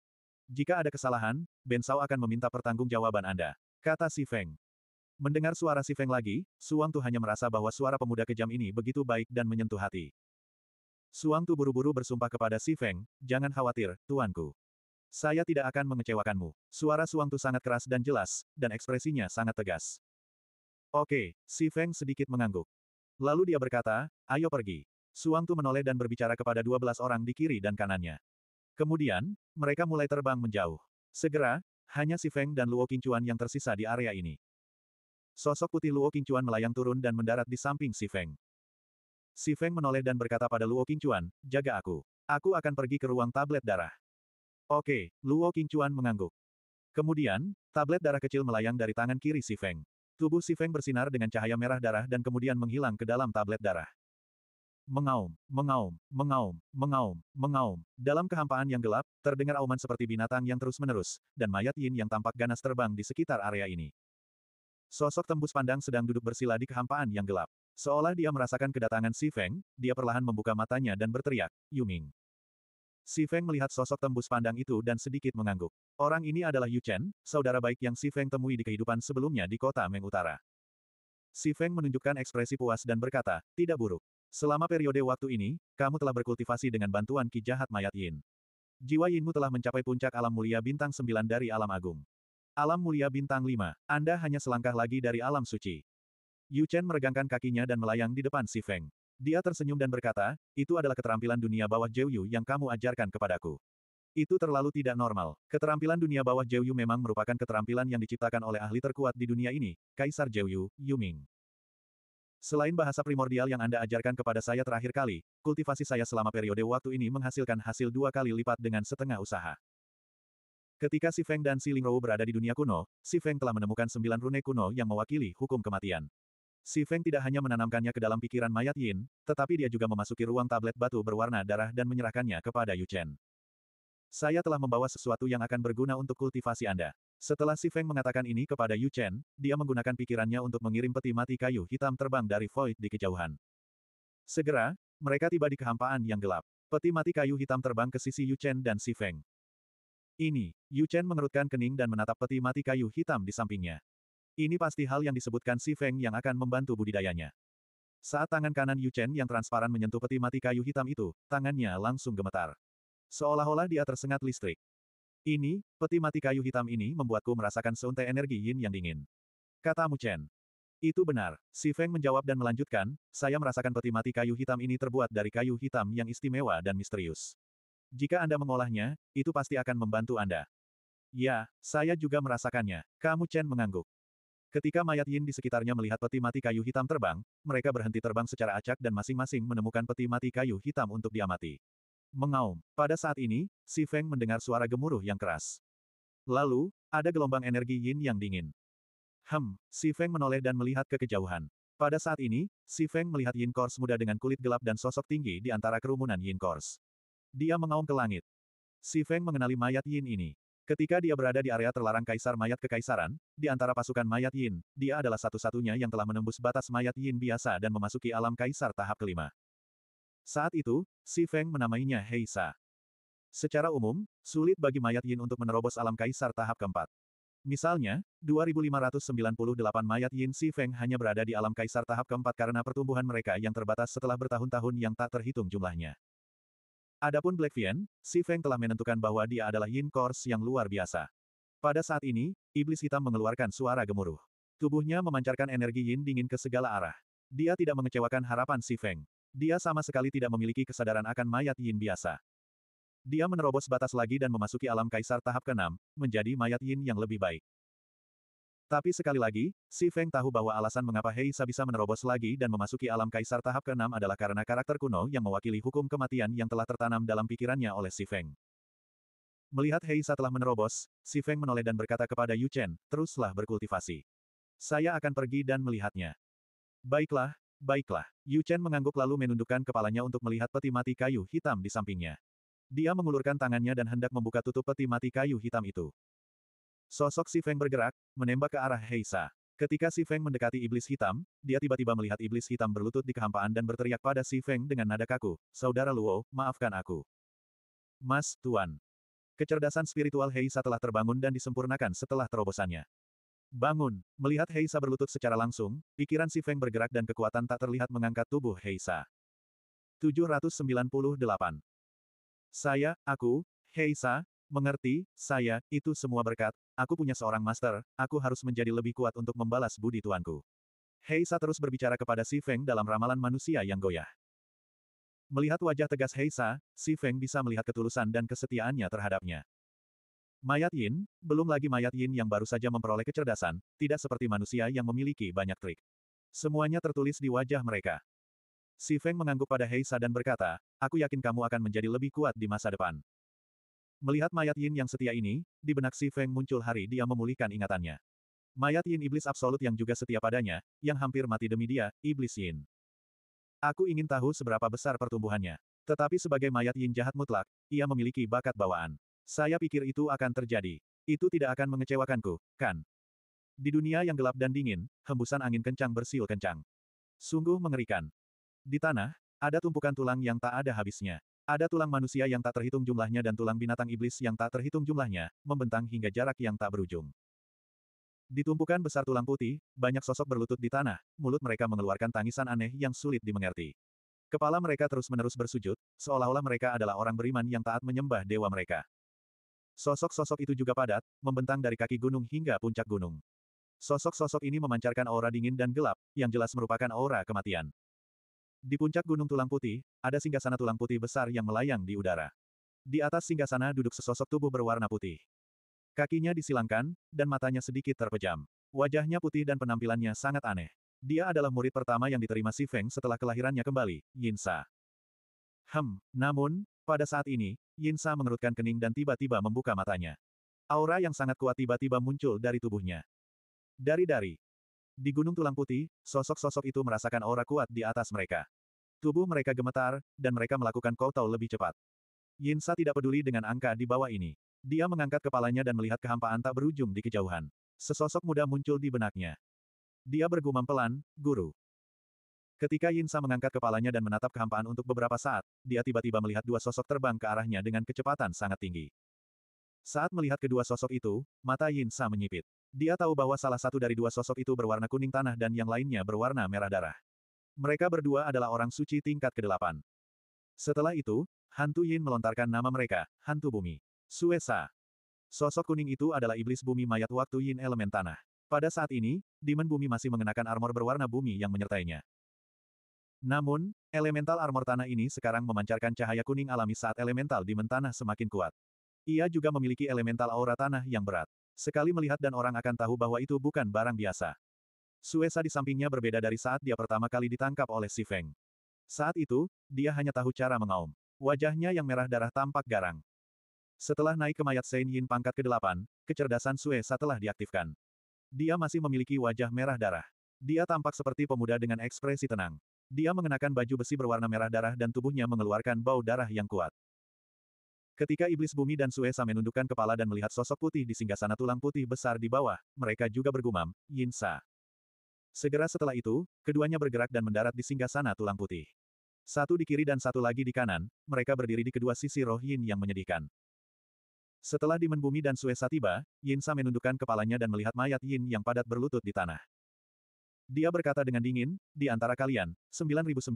Jika ada kesalahan, Ben Sao akan meminta pertanggungjawaban Anda. Kata Si Feng. Mendengar suara Si Feng lagi, Suang Tu hanya merasa bahwa suara pemuda kejam ini begitu baik dan menyentuh hati. Suang Tu buru-buru bersumpah kepada Si Feng, jangan khawatir, tuanku. Saya tidak akan mengecewakanmu. Suara Suang Tu sangat keras dan jelas, dan ekspresinya sangat tegas. Oke, si Feng sedikit mengangguk. Lalu dia berkata, ayo pergi. Suang Tu menoleh dan berbicara kepada dua belas orang di kiri dan kanannya. Kemudian, mereka mulai terbang menjauh. Segera, hanya si Feng dan Luo Qingchuan yang tersisa di area ini. Sosok putih Luo Qingchuan melayang turun dan mendarat di samping si Feng. Si Feng menoleh dan berkata pada Luo Qingchuan, jaga aku. Aku akan pergi ke ruang tablet darah. Oke, Luo Qingchuan mengangguk. Kemudian, tablet darah kecil melayang dari tangan kiri Si Feng. Tubuh Si Feng bersinar dengan cahaya merah darah dan kemudian menghilang ke dalam tablet darah. Mengaum, mengaum, mengaum, mengaum, mengaum. Dalam kehampaan yang gelap, terdengar auman seperti binatang yang terus-menerus, dan mayat Yin yang tampak ganas terbang di sekitar area ini. Sosok tembus pandang sedang duduk bersila di kehampaan yang gelap. Seolah dia merasakan kedatangan Si Feng, dia perlahan membuka matanya dan berteriak, Yuming. Si Feng melihat sosok tembus pandang itu dan sedikit mengangguk. Orang ini adalah Yu Chen, saudara baik yang Si Feng temui di kehidupan sebelumnya di kota Meng Utara. Si Feng menunjukkan ekspresi puas dan berkata, tidak buruk. Selama periode waktu ini, kamu telah berkultivasi dengan bantuan ki jahat mayat Yin. Jiwa Yinmu telah mencapai puncak alam mulia bintang 9 dari alam agung. Alam mulia bintang 5, Anda hanya selangkah lagi dari alam suci. Yu Chen meregangkan kakinya dan melayang di depan Si Feng. Dia tersenyum dan berkata, itu adalah keterampilan dunia bawah Jeyu yang kamu ajarkan kepadaku. Itu terlalu tidak normal. Keterampilan dunia bawah Jeyu memang merupakan keterampilan yang diciptakan oleh ahli terkuat di dunia ini, Kaisar Jeyu, Yuming. Selain bahasa primordial yang Anda ajarkan kepada saya terakhir kali, kultivasi saya selama periode waktu ini menghasilkan hasil dua kali lipat dengan setengah usaha. Ketika Si Feng dan Si Lingrou berada di dunia kuno, Si Feng telah menemukan sembilan rune kuno yang mewakili hukum kematian. Si Feng tidak hanya menanamkannya ke dalam pikiran mayat Yin, tetapi dia juga memasuki ruang tablet batu berwarna darah dan menyerahkannya kepada Yu Chen. Saya telah membawa sesuatu yang akan berguna untuk kultivasi Anda. Setelah Si Feng mengatakan ini kepada Yu Chen, dia menggunakan pikirannya untuk mengirim peti mati kayu hitam terbang dari void di kejauhan. Segera, mereka tiba di kehampaan yang gelap. Peti mati kayu hitam terbang ke sisi Yu Chen dan Si Feng. Ini, Yu Chen mengerutkan kening dan menatap peti mati kayu hitam di sampingnya. Ini pasti hal yang disebutkan si Feng yang akan membantu budidayanya. Saat tangan kanan Yu Chen yang transparan menyentuh peti mati kayu hitam itu, tangannya langsung gemetar. Seolah-olah dia tersengat listrik. Ini, peti mati kayu hitam ini membuatku merasakan seuntai energi yin yang dingin. Kata Mu Chen. Itu benar, Si Feng menjawab dan melanjutkan, saya merasakan peti mati kayu hitam ini terbuat dari kayu hitam yang istimewa dan misterius. Jika Anda mengolahnya, itu pasti akan membantu Anda. Ya, saya juga merasakannya. Kamu Chen mengangguk. Ketika mayat Yin di sekitarnya melihat peti mati kayu hitam terbang, mereka berhenti terbang secara acak dan masing-masing menemukan peti mati kayu hitam untuk diamati. Mengaum. Pada saat ini, Si Feng mendengar suara gemuruh yang keras. Lalu, ada gelombang energi Yin yang dingin. Hem, Si Feng menoleh dan melihat ke kejauhan. Pada saat ini, Si Feng melihat Yin Kors muda dengan kulit gelap dan sosok tinggi di antara kerumunan Yin Kors. Dia mengaum ke langit. Si Feng mengenali mayat Yin ini. Ketika dia berada di area terlarang kaisar mayat kekaisaran, di antara pasukan mayat Yin, dia adalah satu-satunya yang telah menembus batas mayat Yin biasa dan memasuki alam kaisar tahap kelima. Saat itu, Si Feng menamainya Heisa. Secara umum, sulit bagi mayat Yin untuk menerobos alam kaisar tahap keempat. Misalnya, 2598 mayat Yin Si Feng hanya berada di alam kaisar tahap keempat karena pertumbuhan mereka yang terbatas setelah bertahun-tahun yang tak terhitung jumlahnya. Adapun Black Vian, Si Feng telah menentukan bahwa dia adalah Yin Course yang luar biasa. Pada saat ini, Iblis Hitam mengeluarkan suara gemuruh. Tubuhnya memancarkan energi Yin dingin ke segala arah. Dia tidak mengecewakan harapan Si Feng. Dia sama sekali tidak memiliki kesadaran akan mayat Yin biasa. Dia menerobos batas lagi dan memasuki alam kaisar tahap ke-6, menjadi mayat Yin yang lebih baik. Tapi sekali lagi, Si Feng tahu bahwa alasan mengapa Hei Sa bisa menerobos lagi dan memasuki alam kaisar tahap ke-6 adalah karena karakter kuno yang mewakili hukum kematian yang telah tertanam dalam pikirannya oleh Si Feng. Melihat Hei Sa telah menerobos, Si Feng menoleh dan berkata kepada Yu Chen, teruslah berkultivasi. Saya akan pergi dan melihatnya. Baiklah, baiklah. Yu Chen mengangguk lalu menundukkan kepalanya untuk melihat peti mati kayu hitam di sampingnya. Dia mengulurkan tangannya dan hendak membuka tutup peti mati kayu hitam itu. Sosok Si Feng bergerak, menembak ke arah Heisa. Ketika Si Feng mendekati iblis hitam, dia tiba-tiba melihat iblis hitam berlutut di kehampaan dan berteriak pada Si Feng dengan nada kaku, Saudara Luo, maafkan aku. Mas, Tuan. Kecerdasan spiritual Heisa telah terbangun dan disempurnakan setelah terobosannya. Bangun, melihat Heisa berlutut secara langsung, pikiran Si Feng bergerak dan kekuatan tak terlihat mengangkat tubuh Heisa. 798. Saya, aku, Heisa, mengerti, saya, itu semua berkat, Aku punya seorang master, aku harus menjadi lebih kuat untuk membalas budi tuanku. Heisa terus berbicara kepada Si Feng dalam ramalan manusia yang goyah. Melihat wajah tegas Heisa, Si Feng bisa melihat ketulusan dan kesetiaannya terhadapnya. Mayat Yin, belum lagi mayat Yin yang baru saja memperoleh kecerdasan, tidak seperti manusia yang memiliki banyak trik. Semuanya tertulis di wajah mereka. Si Feng mengangguk pada Heisa dan berkata, aku yakin kamu akan menjadi lebih kuat di masa depan. Melihat mayat Yin yang setia ini, di benak Si Feng muncul hari dia memulihkan ingatannya. Mayat Yin iblis absolut yang juga setia padanya, yang hampir mati demi dia, iblis Yin. Aku ingin tahu seberapa besar pertumbuhannya. Tetapi sebagai mayat Yin jahat mutlak, ia memiliki bakat bawaan. Saya pikir itu akan terjadi. Itu tidak akan mengecewakanku, kan? Di dunia yang gelap dan dingin, hembusan angin kencang bersiul kencang. Sungguh mengerikan. Di tanah, ada tumpukan tulang yang tak ada habisnya. Ada tulang manusia yang tak terhitung jumlahnya dan tulang binatang iblis yang tak terhitung jumlahnya, membentang hingga jarak yang tak berujung. Ditumpukan besar tulang putih, banyak sosok berlutut di tanah, mulut mereka mengeluarkan tangisan aneh yang sulit dimengerti. Kepala mereka terus-menerus bersujud, seolah-olah mereka adalah orang beriman yang taat menyembah dewa mereka. Sosok-sosok itu juga padat, membentang dari kaki gunung hingga puncak gunung. Sosok-sosok ini memancarkan aura dingin dan gelap, yang jelas merupakan aura kematian. Di puncak Gunung Tulang Putih, ada singgasana tulang putih besar yang melayang di udara. Di atas singgasana duduk sesosok tubuh berwarna putih. Kakinya disilangkan, dan matanya sedikit terpejam. Wajahnya putih dan penampilannya sangat aneh. Dia adalah murid pertama yang diterima Si Feng setelah kelahirannya kembali, Yinsa. Hem, namun, pada saat ini, Yinsa mengerutkan kening dan tiba-tiba membuka matanya. Aura yang sangat kuat tiba-tiba muncul dari tubuhnya. Dari-dari, di Gunung Tulang Putih, sosok-sosok itu merasakan aura kuat di atas mereka. Tubuh mereka gemetar, dan mereka melakukan kotau lebih cepat. Yin Sa tidak peduli dengan angka di bawah ini. Dia mengangkat kepalanya dan melihat kehampaan tak berujung di kejauhan. Sesosok muda muncul di benaknya. Dia bergumam pelan, guru. Ketika Yin Sa mengangkat kepalanya dan menatap kehampaan untuk beberapa saat, dia tiba-tiba melihat dua sosok terbang ke arahnya dengan kecepatan sangat tinggi. Saat melihat kedua sosok itu, mata Yin Sa menyipit. Dia tahu bahwa salah satu dari dua sosok itu berwarna kuning tanah dan yang lainnya berwarna merah darah. Mereka berdua adalah orang suci tingkat ke-8. Setelah itu, Hantu Yin melontarkan nama mereka, Hantu Bumi. Suesa. Sosok kuning itu adalah iblis bumi mayat waktu Yin elemen tanah. Pada saat ini, Demon Bumi masih mengenakan armor berwarna bumi yang menyertainya. Namun, elemental armor tanah ini sekarang memancarkan cahaya kuning alami saat elemental di Tanah semakin kuat. Ia juga memiliki elemental aura tanah yang berat. Sekali melihat dan orang akan tahu bahwa itu bukan barang biasa. Suesa di sampingnya berbeda dari saat dia pertama kali ditangkap oleh Si Feng. Saat itu, dia hanya tahu cara mengaum. Wajahnya yang merah darah tampak garang. Setelah naik ke mayat Sein Yin pangkat ke-8, kecerdasan Suesa telah diaktifkan. Dia masih memiliki wajah merah darah. Dia tampak seperti pemuda dengan ekspresi tenang. Dia mengenakan baju besi berwarna merah darah dan tubuhnya mengeluarkan bau darah yang kuat. Ketika iblis bumi dan Suesa menundukkan kepala dan melihat sosok putih di singgasana tulang putih besar di bawah, mereka juga bergumam, Yinsa. Segera setelah itu, keduanya bergerak dan mendarat di singgasana tulang putih. Satu di kiri dan satu lagi di kanan, mereka berdiri di kedua sisi roh Yin yang menyedihkan. Setelah dimen bumi dan Suesa tiba, Yinsa menundukkan kepalanya dan melihat mayat Yin yang padat berlutut di tanah. Dia berkata dengan dingin, di antara kalian, 9.997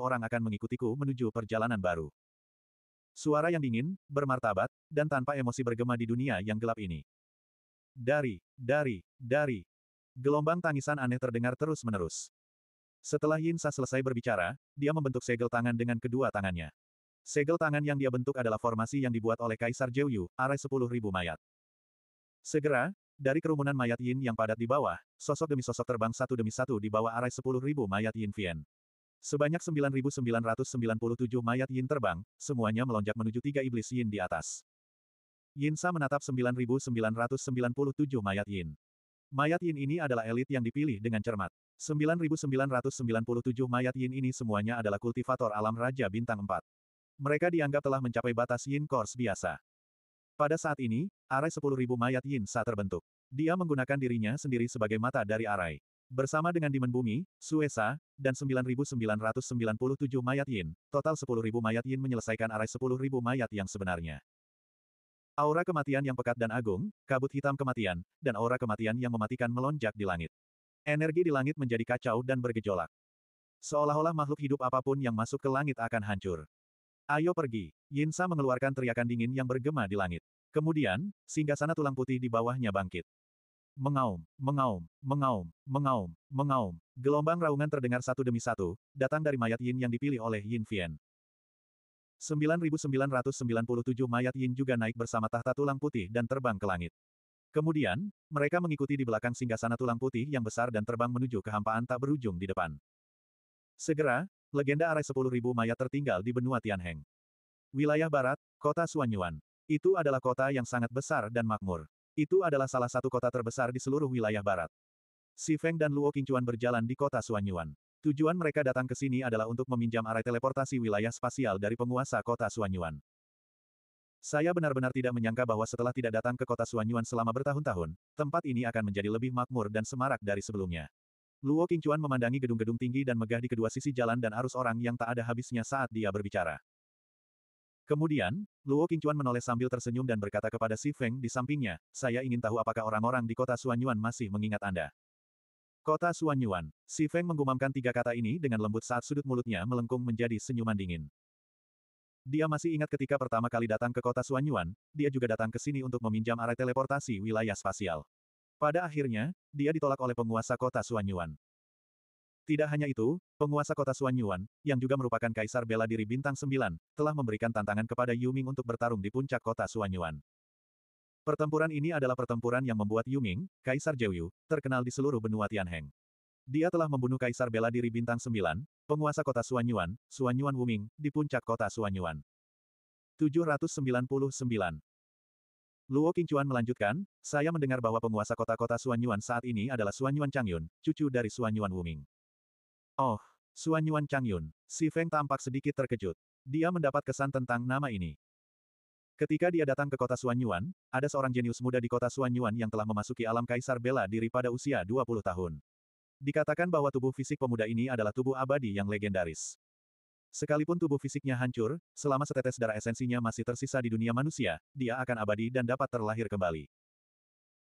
orang akan mengikutiku menuju perjalanan baru. Suara yang dingin, bermartabat, dan tanpa emosi bergema di dunia yang gelap ini. Dari, dari, dari. Gelombang tangisan aneh terdengar terus-menerus. Setelah Yin Yinsa selesai berbicara, dia membentuk segel tangan dengan kedua tangannya. Segel tangan yang dia bentuk adalah formasi yang dibuat oleh Kaisar Jeuyu, arai 10.000 mayat. Segera, dari kerumunan mayat Yin yang padat di bawah, sosok demi sosok terbang satu demi satu di bawah arai 10.000 mayat Yin Vian. Sebanyak 9.997 mayat Yin terbang, semuanya melonjak menuju tiga iblis Yin di atas. Yin Sa menatap 9.997 mayat Yin. Mayat Yin ini adalah elit yang dipilih dengan cermat. 9.997 mayat Yin ini semuanya adalah kultivator alam Raja Bintang 4. Mereka dianggap telah mencapai batas Yin Kors biasa. Pada saat ini, arai 10.000 mayat Yin Sa terbentuk. Dia menggunakan dirinya sendiri sebagai mata dari arai. Bersama dengan Dimen Bumi, Suesa, dan 9.997 mayat yin, total 10.000 mayat yin menyelesaikan arai 10.000 mayat yang sebenarnya. Aura kematian yang pekat dan agung, kabut hitam kematian, dan aura kematian yang mematikan melonjak di langit. Energi di langit menjadi kacau dan bergejolak. Seolah-olah makhluk hidup apapun yang masuk ke langit akan hancur. Ayo pergi, Yinsa mengeluarkan teriakan dingin yang bergema di langit. Kemudian, singgasana tulang putih di bawahnya bangkit. Mengaum, mengaum, mengaum, mengaum, mengaum. Gelombang raungan terdengar satu demi satu, datang dari mayat Yin yang dipilih oleh Yin Fien. 9997 mayat Yin juga naik bersama tahta tulang putih dan terbang ke langit. Kemudian, mereka mengikuti di belakang singgasana tulang putih yang besar dan terbang menuju kehampaan tak berujung di depan. Segera, legenda arai 10.000 mayat tertinggal di benua Tianheng. Wilayah barat, kota Suanyuan. Itu adalah kota yang sangat besar dan makmur. Itu adalah salah satu kota terbesar di seluruh wilayah barat. Si Feng dan Luo Qingchuan berjalan di kota Suanyuan. Tujuan mereka datang ke sini adalah untuk meminjam arai teleportasi wilayah spasial dari penguasa kota Suanyuan. Saya benar-benar tidak menyangka bahwa setelah tidak datang ke kota Suanyuan selama bertahun-tahun, tempat ini akan menjadi lebih makmur dan semarak dari sebelumnya. Luo Qingchuan memandangi gedung-gedung tinggi dan megah di kedua sisi jalan dan arus orang yang tak ada habisnya saat dia berbicara. Kemudian, Luo Qingchuan menoleh sambil tersenyum dan berkata kepada Si Feng di sampingnya, saya ingin tahu apakah orang-orang di kota Suanyuan masih mengingat Anda. Kota Suanyuan. Si Feng menggumamkan tiga kata ini dengan lembut saat sudut mulutnya melengkung menjadi senyuman dingin. Dia masih ingat ketika pertama kali datang ke kota Suanyuan, dia juga datang ke sini untuk meminjam arah teleportasi wilayah spasial. Pada akhirnya, dia ditolak oleh penguasa kota Suanyuan. Tidak hanya itu, penguasa kota Suanyuan, Yuan, yang juga merupakan kaisar bela diri bintang 9, telah memberikan tantangan kepada Yu Ming untuk bertarung di puncak kota Suanyuan. Yuan. Pertempuran ini adalah pertempuran yang membuat Yu Ming, kaisar Jeyu, terkenal di seluruh benua Tianheng. Dia telah membunuh kaisar bela diri bintang 9, penguasa kota Suanyuan, Yuan, Suan Yuan Wuming, di puncak kota Suanyuan. Yuan. 799 Luo Qingchuan melanjutkan, saya mendengar bahwa penguasa kota-kota Suanyuan saat ini adalah Suanyuan Changyun, cucu dari Suanyuan Wuming. Oh, Suan Yuan Changyun, si Feng tampak sedikit terkejut. Dia mendapat kesan tentang nama ini. Ketika dia datang ke kota Suan Yuan, ada seorang jenius muda di kota Suan Yuan yang telah memasuki alam kaisar bela diri pada usia 20 tahun. Dikatakan bahwa tubuh fisik pemuda ini adalah tubuh abadi yang legendaris. Sekalipun tubuh fisiknya hancur, selama setetes darah esensinya masih tersisa di dunia manusia, dia akan abadi dan dapat terlahir kembali.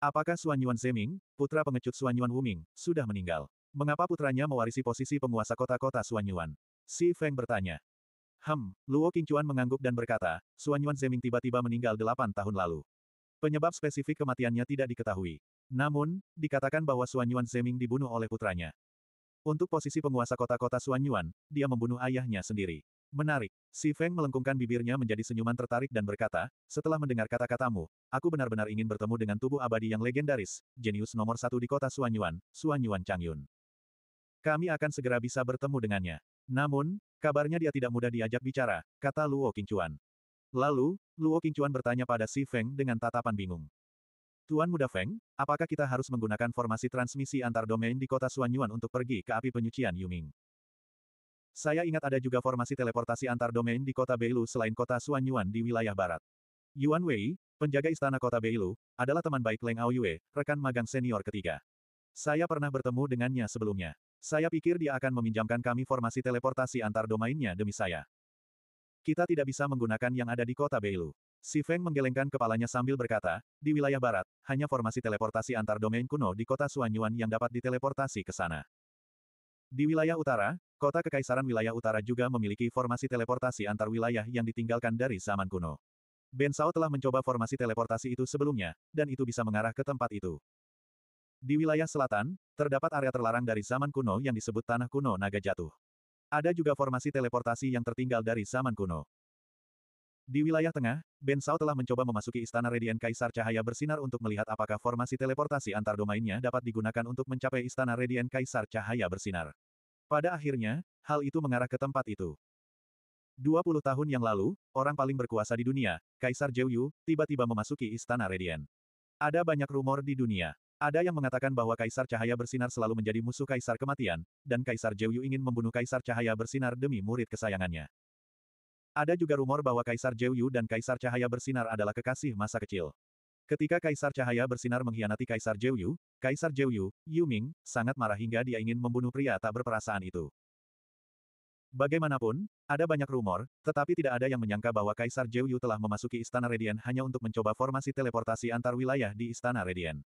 Apakah Suan Yuan Zeming, putra pengecut Suan Yuan Wuming, sudah meninggal? Mengapa putranya mewarisi posisi penguasa kota-kota Suanyuan? Si Feng bertanya. Hem, Luo Qingchuan mengangguk dan berkata, Suanyuan Zeming tiba-tiba meninggal delapan tahun lalu. Penyebab spesifik kematiannya tidak diketahui. Namun, dikatakan bahwa Suanyuan Zeming dibunuh oleh putranya. Untuk posisi penguasa kota-kota Suanyuan, dia membunuh ayahnya sendiri. Menarik. Si Feng melengkungkan bibirnya menjadi senyuman tertarik dan berkata, setelah mendengar kata-katamu, aku benar-benar ingin bertemu dengan tubuh abadi yang legendaris, jenius nomor satu di kota Suanyuan, Suanyuan Changyun. Kami akan segera bisa bertemu dengannya. Namun, kabarnya dia tidak mudah diajak bicara, kata Luo Qingchuan. Lalu, Luo Qingchuan bertanya pada Si Feng dengan tatapan bingung. Tuan Muda Feng, apakah kita harus menggunakan formasi transmisi antar domain di kota Suanyuan untuk pergi ke api penyucian Yuming? Saya ingat ada juga formasi teleportasi antar domain di kota Beilu selain kota Suanyuan di wilayah barat. Yuan Wei, penjaga istana kota Beilu, adalah teman baik Leng Aoyue, rekan magang senior ketiga. Saya pernah bertemu dengannya sebelumnya. Saya pikir dia akan meminjamkan kami formasi teleportasi antar domainnya demi saya. Kita tidak bisa menggunakan yang ada di kota Beilu. Si Feng menggelengkan kepalanya sambil berkata, di wilayah barat, hanya formasi teleportasi antar domain kuno di kota Suanyuan yang dapat diteleportasi ke sana. Di wilayah utara, kota kekaisaran wilayah utara juga memiliki formasi teleportasi antar wilayah yang ditinggalkan dari zaman kuno. Ben Sao telah mencoba formasi teleportasi itu sebelumnya, dan itu bisa mengarah ke tempat itu. Di wilayah selatan, terdapat area terlarang dari zaman kuno yang disebut Tanah Kuno Naga Jatuh. Ada juga formasi teleportasi yang tertinggal dari zaman kuno. Di wilayah tengah, Ben Sao telah mencoba memasuki istana Radian Kaisar Cahaya Bersinar untuk melihat apakah formasi teleportasi antar domainnya dapat digunakan untuk mencapai istana Radian Kaisar Cahaya Bersinar. Pada akhirnya, hal itu mengarah ke tempat itu. 20 tahun yang lalu, orang paling berkuasa di dunia, Kaisar Jeouyu, tiba-tiba memasuki istana Radian. Ada banyak rumor di dunia. Ada yang mengatakan bahwa Kaisar Cahaya Bersinar selalu menjadi musuh Kaisar Kematian, dan Kaisar Jeoyu ingin membunuh Kaisar Cahaya Bersinar demi murid kesayangannya. Ada juga rumor bahwa Kaisar Jeoyu dan Kaisar Cahaya Bersinar adalah kekasih masa kecil. Ketika Kaisar Cahaya Bersinar mengkhianati Kaisar Jeoyu, Kaisar Jeoyu, Yu Ming, sangat marah hingga dia ingin membunuh pria tak berperasaan itu. Bagaimanapun, ada banyak rumor, tetapi tidak ada yang menyangka bahwa Kaisar Jeoyu telah memasuki Istana Radian hanya untuk mencoba formasi teleportasi antar wilayah di Istana Radian.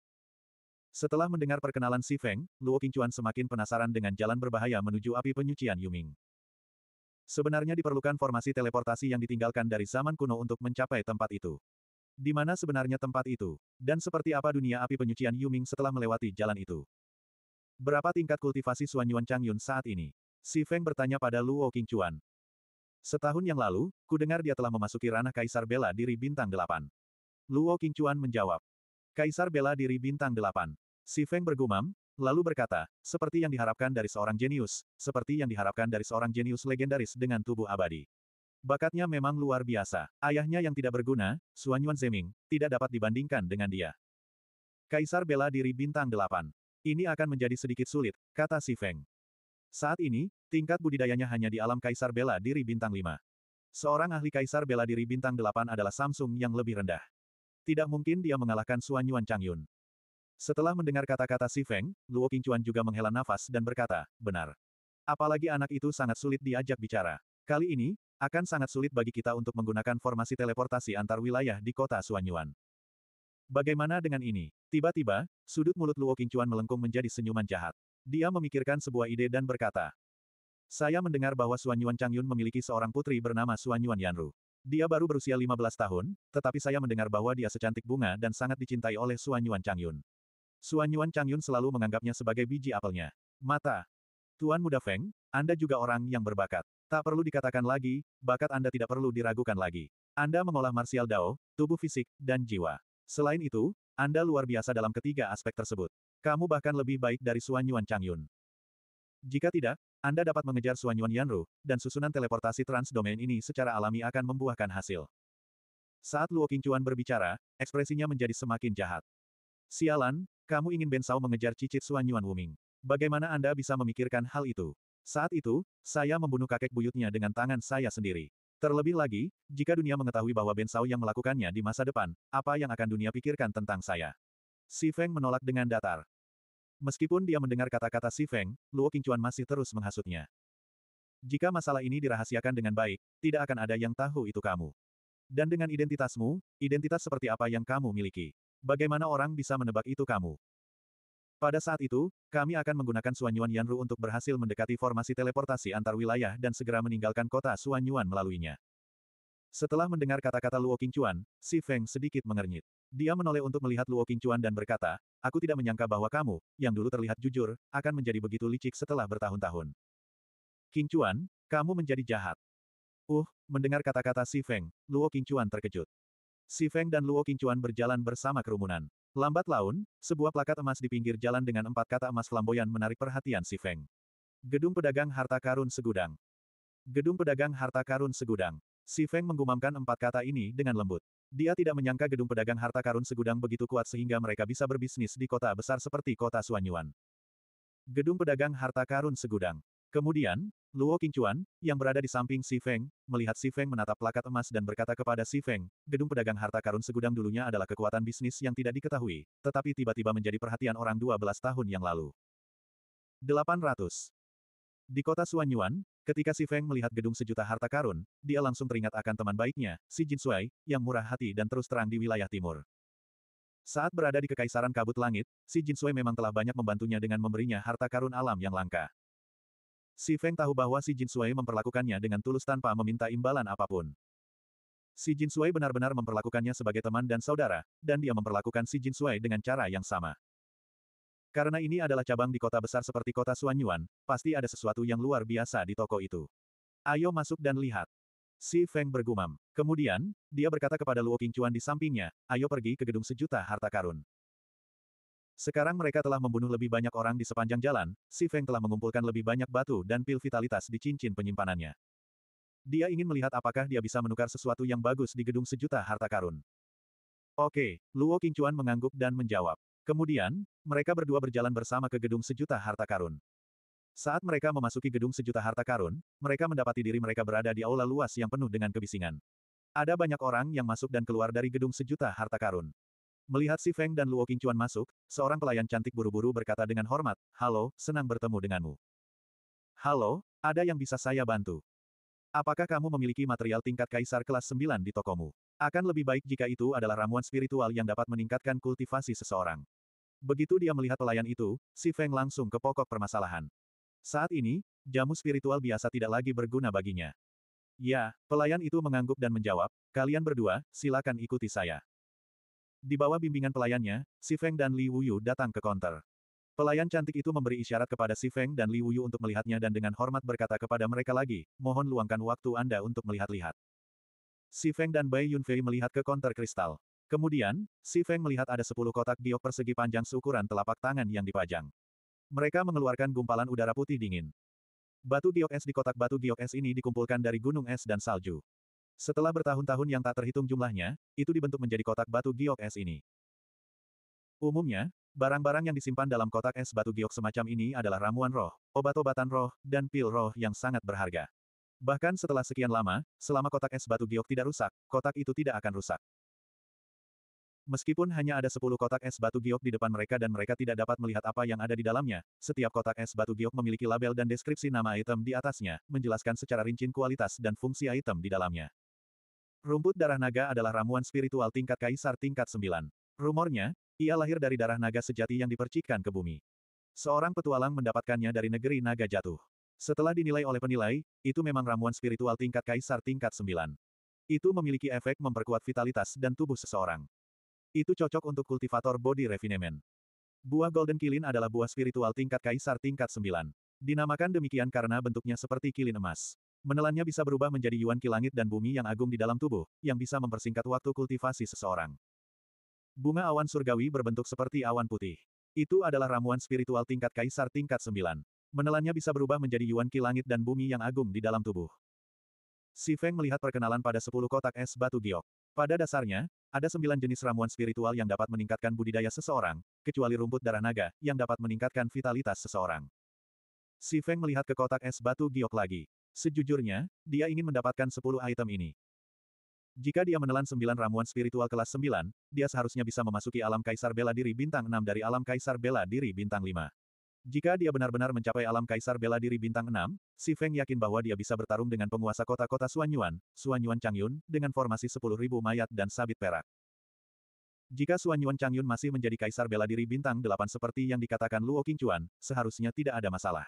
Setelah mendengar perkenalan Si Feng, Luo Qingchuan semakin penasaran dengan jalan berbahaya menuju api penyucian Yuming. Sebenarnya diperlukan formasi teleportasi yang ditinggalkan dari zaman kuno untuk mencapai tempat itu. Di mana sebenarnya tempat itu? Dan seperti apa dunia api penyucian Yuming setelah melewati jalan itu? Berapa tingkat kultivasi Suan Yuan Chang Yun saat ini? Si Feng bertanya pada Luo Qingchuan. Setahun yang lalu, ku dengar dia telah memasuki ranah Kaisar Bela Diri Bintang Delapan. Luo Qingchuan menjawab. Kaisar Bela Diri Bintang Delapan. Si Feng bergumam, lalu berkata, seperti yang diharapkan dari seorang jenius, seperti yang diharapkan dari seorang jenius legendaris dengan tubuh abadi. Bakatnya memang luar biasa. Ayahnya yang tidak berguna, Xuan Yuan Zeming, tidak dapat dibandingkan dengan dia. Kaisar bela diri bintang delapan. Ini akan menjadi sedikit sulit, kata Si Feng. Saat ini, tingkat budidayanya hanya di alam kaisar bela diri bintang lima. Seorang ahli kaisar bela diri bintang delapan adalah Samsung yang lebih rendah. Tidak mungkin dia mengalahkan Xuan Yuan Changyun. Setelah mendengar kata-kata Si Feng, Luo Qingchuan juga menghela nafas dan berkata, benar. Apalagi anak itu sangat sulit diajak bicara. Kali ini, akan sangat sulit bagi kita untuk menggunakan formasi teleportasi antar wilayah di kota Suanyuan. Bagaimana dengan ini? Tiba-tiba, sudut mulut Luo Qingchuan melengkung menjadi senyuman jahat. Dia memikirkan sebuah ide dan berkata, Saya mendengar bahwa Suanyuan Changyun memiliki seorang putri bernama Suanyuan Yanru. Dia baru berusia 15 tahun, tetapi saya mendengar bahwa dia secantik bunga dan sangat dicintai oleh Suanyuan Changyun. Suan Yuan Chang Yun selalu menganggapnya sebagai biji apelnya. Mata. Tuan Muda Feng, Anda juga orang yang berbakat. Tak perlu dikatakan lagi, bakat Anda tidak perlu diragukan lagi. Anda mengolah martial dao, tubuh fisik, dan jiwa. Selain itu, Anda luar biasa dalam ketiga aspek tersebut. Kamu bahkan lebih baik dari Suan Yuan Chang Yun. Jika tidak, Anda dapat mengejar Suan Yuan Yanru, dan susunan teleportasi transdomain ini secara alami akan membuahkan hasil. Saat Luo Qingchuan berbicara, ekspresinya menjadi semakin jahat. Sialan, kamu ingin Bensau mengejar cicit Suan Yuan Wuming. Bagaimana Anda bisa memikirkan hal itu? Saat itu, saya membunuh kakek buyutnya dengan tangan saya sendiri. Terlebih lagi, jika dunia mengetahui bahwa Bensau yang melakukannya di masa depan, apa yang akan dunia pikirkan tentang saya? Si Feng menolak dengan datar. Meskipun dia mendengar kata-kata Si Feng, Luo Qingchuan masih terus menghasutnya. Jika masalah ini dirahasiakan dengan baik, tidak akan ada yang tahu itu kamu. Dan dengan identitasmu, identitas seperti apa yang kamu miliki. Bagaimana orang bisa menebak itu kamu? Pada saat itu, kami akan menggunakan Suanyuan Yanru untuk berhasil mendekati formasi teleportasi antar wilayah dan segera meninggalkan kota Suanyuan melaluinya. Setelah mendengar kata-kata Luo Qingchuan, Si Feng sedikit mengernyit. Dia menoleh untuk melihat Luo Qingchuan dan berkata, Aku tidak menyangka bahwa kamu, yang dulu terlihat jujur, akan menjadi begitu licik setelah bertahun-tahun. Qingchuan, kamu menjadi jahat. Uh, mendengar kata-kata Si Feng, Luo Qingchuan terkejut. Si Feng dan Luo Qingchuan berjalan bersama kerumunan. Lambat laun, sebuah plakat emas di pinggir jalan dengan empat kata emas flamboyan menarik perhatian Si Feng. Gedung Pedagang Harta Karun Segudang. Gedung Pedagang Harta Karun Segudang. Si Feng menggumamkan empat kata ini dengan lembut. Dia tidak menyangka gedung pedagang harta karun segudang begitu kuat sehingga mereka bisa berbisnis di kota besar seperti kota Suanyuan. Gedung pedagang harta karun segudang. Kemudian, Luo Qingchuan, yang berada di samping Si Feng, melihat Si Feng menatap plakat emas dan berkata kepada Si Feng, gedung pedagang harta karun segudang dulunya adalah kekuatan bisnis yang tidak diketahui, tetapi tiba-tiba menjadi perhatian orang 12 tahun yang lalu. 800. Di kota Suanyuan, ketika Si Feng melihat gedung sejuta harta karun, dia langsung teringat akan teman baiknya, Si Jin Sui, yang murah hati dan terus terang di wilayah timur. Saat berada di Kekaisaran Kabut Langit, Si Jin Sui memang telah banyak membantunya dengan memberinya harta karun alam yang langka. Si Feng tahu bahwa si Jin Sui memperlakukannya dengan tulus tanpa meminta imbalan apapun. Si Jin Sui benar-benar memperlakukannya sebagai teman dan saudara, dan dia memperlakukan si Jin Sui dengan cara yang sama. Karena ini adalah cabang di kota besar seperti kota Suanyuan, pasti ada sesuatu yang luar biasa di toko itu. Ayo masuk dan lihat. Si Feng bergumam. Kemudian, dia berkata kepada Luo Qingchuan di sampingnya, ayo pergi ke gedung sejuta harta karun. Sekarang mereka telah membunuh lebih banyak orang di sepanjang jalan, Si Feng telah mengumpulkan lebih banyak batu dan pil vitalitas di cincin penyimpanannya. Dia ingin melihat apakah dia bisa menukar sesuatu yang bagus di gedung sejuta harta karun. Oke, Luo Qingchuan mengangguk dan menjawab. Kemudian, mereka berdua berjalan bersama ke gedung sejuta harta karun. Saat mereka memasuki gedung sejuta harta karun, mereka mendapati diri mereka berada di aula luas yang penuh dengan kebisingan. Ada banyak orang yang masuk dan keluar dari gedung sejuta harta karun. Melihat si Feng dan Luo Qingchuan masuk, seorang pelayan cantik buru-buru berkata dengan hormat, Halo, senang bertemu denganmu. Halo, ada yang bisa saya bantu? Apakah kamu memiliki material tingkat kaisar kelas 9 di tokomu? Akan lebih baik jika itu adalah ramuan spiritual yang dapat meningkatkan kultivasi seseorang. Begitu dia melihat pelayan itu, si Feng langsung ke pokok permasalahan. Saat ini, jamu spiritual biasa tidak lagi berguna baginya. Ya, pelayan itu mengangguk dan menjawab, kalian berdua, silakan ikuti saya. Di bawah bimbingan pelayannya, Si Feng dan Li Wuyu datang ke konter. Pelayan cantik itu memberi isyarat kepada Si Feng dan Li Wuyu untuk melihatnya dan dengan hormat berkata kepada mereka lagi, mohon luangkan waktu Anda untuk melihat-lihat. Si Feng dan Bai Yunfei melihat ke konter kristal. Kemudian, Si Feng melihat ada sepuluh kotak giok persegi panjang seukuran telapak tangan yang dipajang. Mereka mengeluarkan gumpalan udara putih dingin. Batu giok es di kotak batu giok es ini dikumpulkan dari gunung es dan salju. Setelah bertahun-tahun yang tak terhitung jumlahnya, itu dibentuk menjadi kotak batu giok es ini. Umumnya, barang-barang yang disimpan dalam kotak es batu giok semacam ini adalah ramuan roh, obat-obatan roh, dan pil roh yang sangat berharga. Bahkan setelah sekian lama, selama kotak es batu giok tidak rusak, kotak itu tidak akan rusak. Meskipun hanya ada 10 kotak es batu giok di depan mereka dan mereka tidak dapat melihat apa yang ada di dalamnya, setiap kotak es batu giok memiliki label dan deskripsi nama item di atasnya, menjelaskan secara rinci kualitas dan fungsi item di dalamnya. Rumput darah naga adalah ramuan spiritual tingkat kaisar tingkat sembilan. Rumornya, ia lahir dari darah naga sejati yang dipercikkan ke bumi. Seorang petualang mendapatkannya dari negeri naga jatuh. Setelah dinilai oleh penilai, itu memang ramuan spiritual tingkat kaisar tingkat sembilan. Itu memiliki efek memperkuat vitalitas dan tubuh seseorang. Itu cocok untuk kultivator body refinement. Buah golden kilin adalah buah spiritual tingkat kaisar tingkat sembilan. Dinamakan demikian karena bentuknya seperti kilin emas. Menelannya bisa berubah menjadi yuan ki langit dan bumi yang agung di dalam tubuh, yang bisa mempersingkat waktu kultivasi seseorang. Bunga awan surgawi berbentuk seperti awan putih. Itu adalah ramuan spiritual tingkat kaisar tingkat 9. Menelannya bisa berubah menjadi yuan ki langit dan bumi yang agung di dalam tubuh. Si Feng melihat perkenalan pada sepuluh kotak es batu giok. Pada dasarnya, ada sembilan jenis ramuan spiritual yang dapat meningkatkan budidaya seseorang, kecuali rumput darah naga, yang dapat meningkatkan vitalitas seseorang. Si Feng melihat ke kotak es batu giok lagi. Sejujurnya, dia ingin mendapatkan 10 item ini. Jika dia menelan 9 ramuan spiritual kelas 9, dia seharusnya bisa memasuki alam kaisar bela diri bintang 6 dari alam kaisar bela diri bintang 5. Jika dia benar-benar mencapai alam kaisar bela diri bintang 6, Si Feng yakin bahwa dia bisa bertarung dengan penguasa kota-kota Suanyuan, Suanyuan Changyun, dengan formasi 10.000 mayat dan sabit perak. Jika Suanyuan Changyun masih menjadi kaisar bela diri bintang 8 seperti yang dikatakan Luo Qingchuan, seharusnya tidak ada masalah.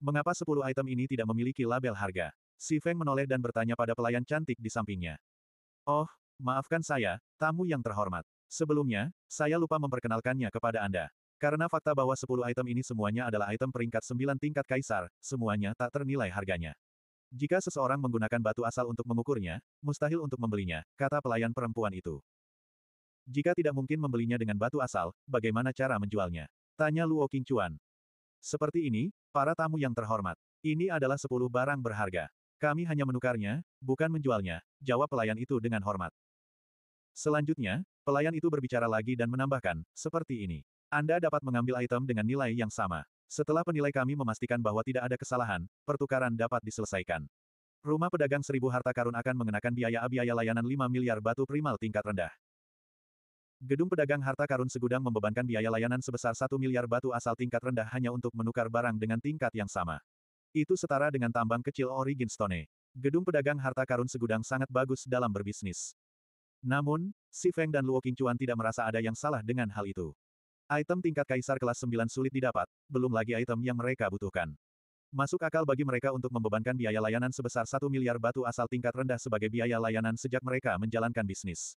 Mengapa sepuluh item ini tidak memiliki label harga? Si Feng menoleh dan bertanya pada pelayan cantik di sampingnya. Oh, maafkan saya, tamu yang terhormat. Sebelumnya, saya lupa memperkenalkannya kepada Anda. Karena fakta bahwa sepuluh item ini semuanya adalah item peringkat sembilan tingkat kaisar, semuanya tak ternilai harganya. Jika seseorang menggunakan batu asal untuk mengukurnya, mustahil untuk membelinya, kata pelayan perempuan itu. Jika tidak mungkin membelinya dengan batu asal, bagaimana cara menjualnya? Tanya Luo Qingchuan. Seperti ini, Para tamu yang terhormat, ini adalah sepuluh barang berharga. Kami hanya menukarnya, bukan menjualnya, jawab pelayan itu dengan hormat. Selanjutnya, pelayan itu berbicara lagi dan menambahkan, seperti ini. Anda dapat mengambil item dengan nilai yang sama. Setelah penilai kami memastikan bahwa tidak ada kesalahan, pertukaran dapat diselesaikan. Rumah pedagang seribu harta karun akan mengenakan biaya abiaya layanan 5 miliar batu primal tingkat rendah. Gedung pedagang harta karun segudang membebankan biaya layanan sebesar 1 miliar batu asal tingkat rendah hanya untuk menukar barang dengan tingkat yang sama. Itu setara dengan tambang kecil Origin Stone. Gedung pedagang harta karun segudang sangat bagus dalam berbisnis. Namun, Si Feng dan Luo Qingchuan tidak merasa ada yang salah dengan hal itu. Item tingkat kaisar kelas 9 sulit didapat, belum lagi item yang mereka butuhkan. Masuk akal bagi mereka untuk membebankan biaya layanan sebesar 1 miliar batu asal tingkat rendah sebagai biaya layanan sejak mereka menjalankan bisnis.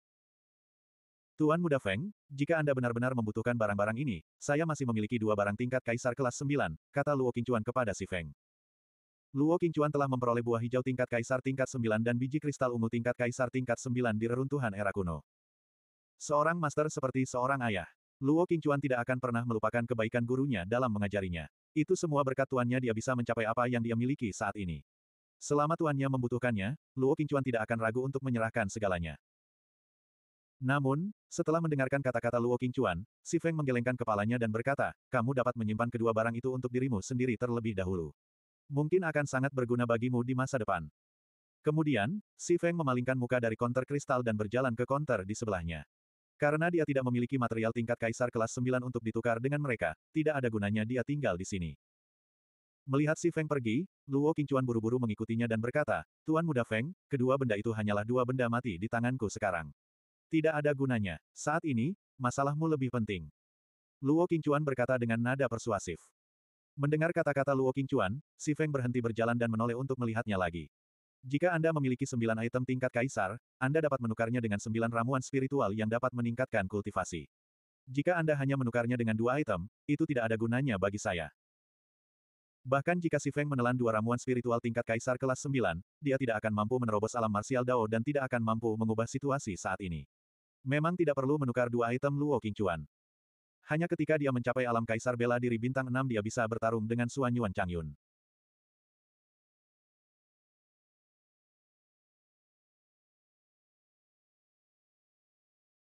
Tuan Muda Feng, jika Anda benar-benar membutuhkan barang-barang ini, saya masih memiliki dua barang tingkat kaisar kelas 9, kata Luo Qingchuan kepada si Feng. Luo Qingchuan telah memperoleh buah hijau tingkat kaisar tingkat 9 dan biji kristal ungu tingkat kaisar tingkat 9 di reruntuhan era kuno. Seorang master seperti seorang ayah. Luo Qingchuan tidak akan pernah melupakan kebaikan gurunya dalam mengajarinya. Itu semua berkat tuannya dia bisa mencapai apa yang dia miliki saat ini. Selama tuannya membutuhkannya, Luo Qingchuan tidak akan ragu untuk menyerahkan segalanya. Namun, setelah mendengarkan kata-kata Luo Qingchuan, Si Feng menggelengkan kepalanya dan berkata, kamu dapat menyimpan kedua barang itu untuk dirimu sendiri terlebih dahulu. Mungkin akan sangat berguna bagimu di masa depan. Kemudian, Si Feng memalingkan muka dari konter kristal dan berjalan ke konter di sebelahnya. Karena dia tidak memiliki material tingkat kaisar kelas 9 untuk ditukar dengan mereka, tidak ada gunanya dia tinggal di sini. Melihat si Feng pergi, Luo Qingchuan buru-buru mengikutinya dan berkata, Tuan Muda Feng, kedua benda itu hanyalah dua benda mati di tanganku sekarang. Tidak ada gunanya. Saat ini, masalahmu lebih penting. Luo Qingchuan berkata dengan nada persuasif. Mendengar kata-kata Luo Qingchuan, Si Feng berhenti berjalan dan menoleh untuk melihatnya lagi. Jika Anda memiliki sembilan item tingkat kaisar, Anda dapat menukarnya dengan sembilan ramuan spiritual yang dapat meningkatkan kultivasi. Jika Anda hanya menukarnya dengan dua item, itu tidak ada gunanya bagi saya. Bahkan jika Si Feng menelan dua ramuan spiritual tingkat kaisar kelas sembilan, dia tidak akan mampu menerobos alam marsial Dao dan tidak akan mampu mengubah situasi saat ini. Memang tidak perlu menukar dua item Luo Qingchuan. Hanya ketika dia mencapai alam kaisar bela diri bintang 6 dia bisa bertarung dengan Suan Yuan Changyun.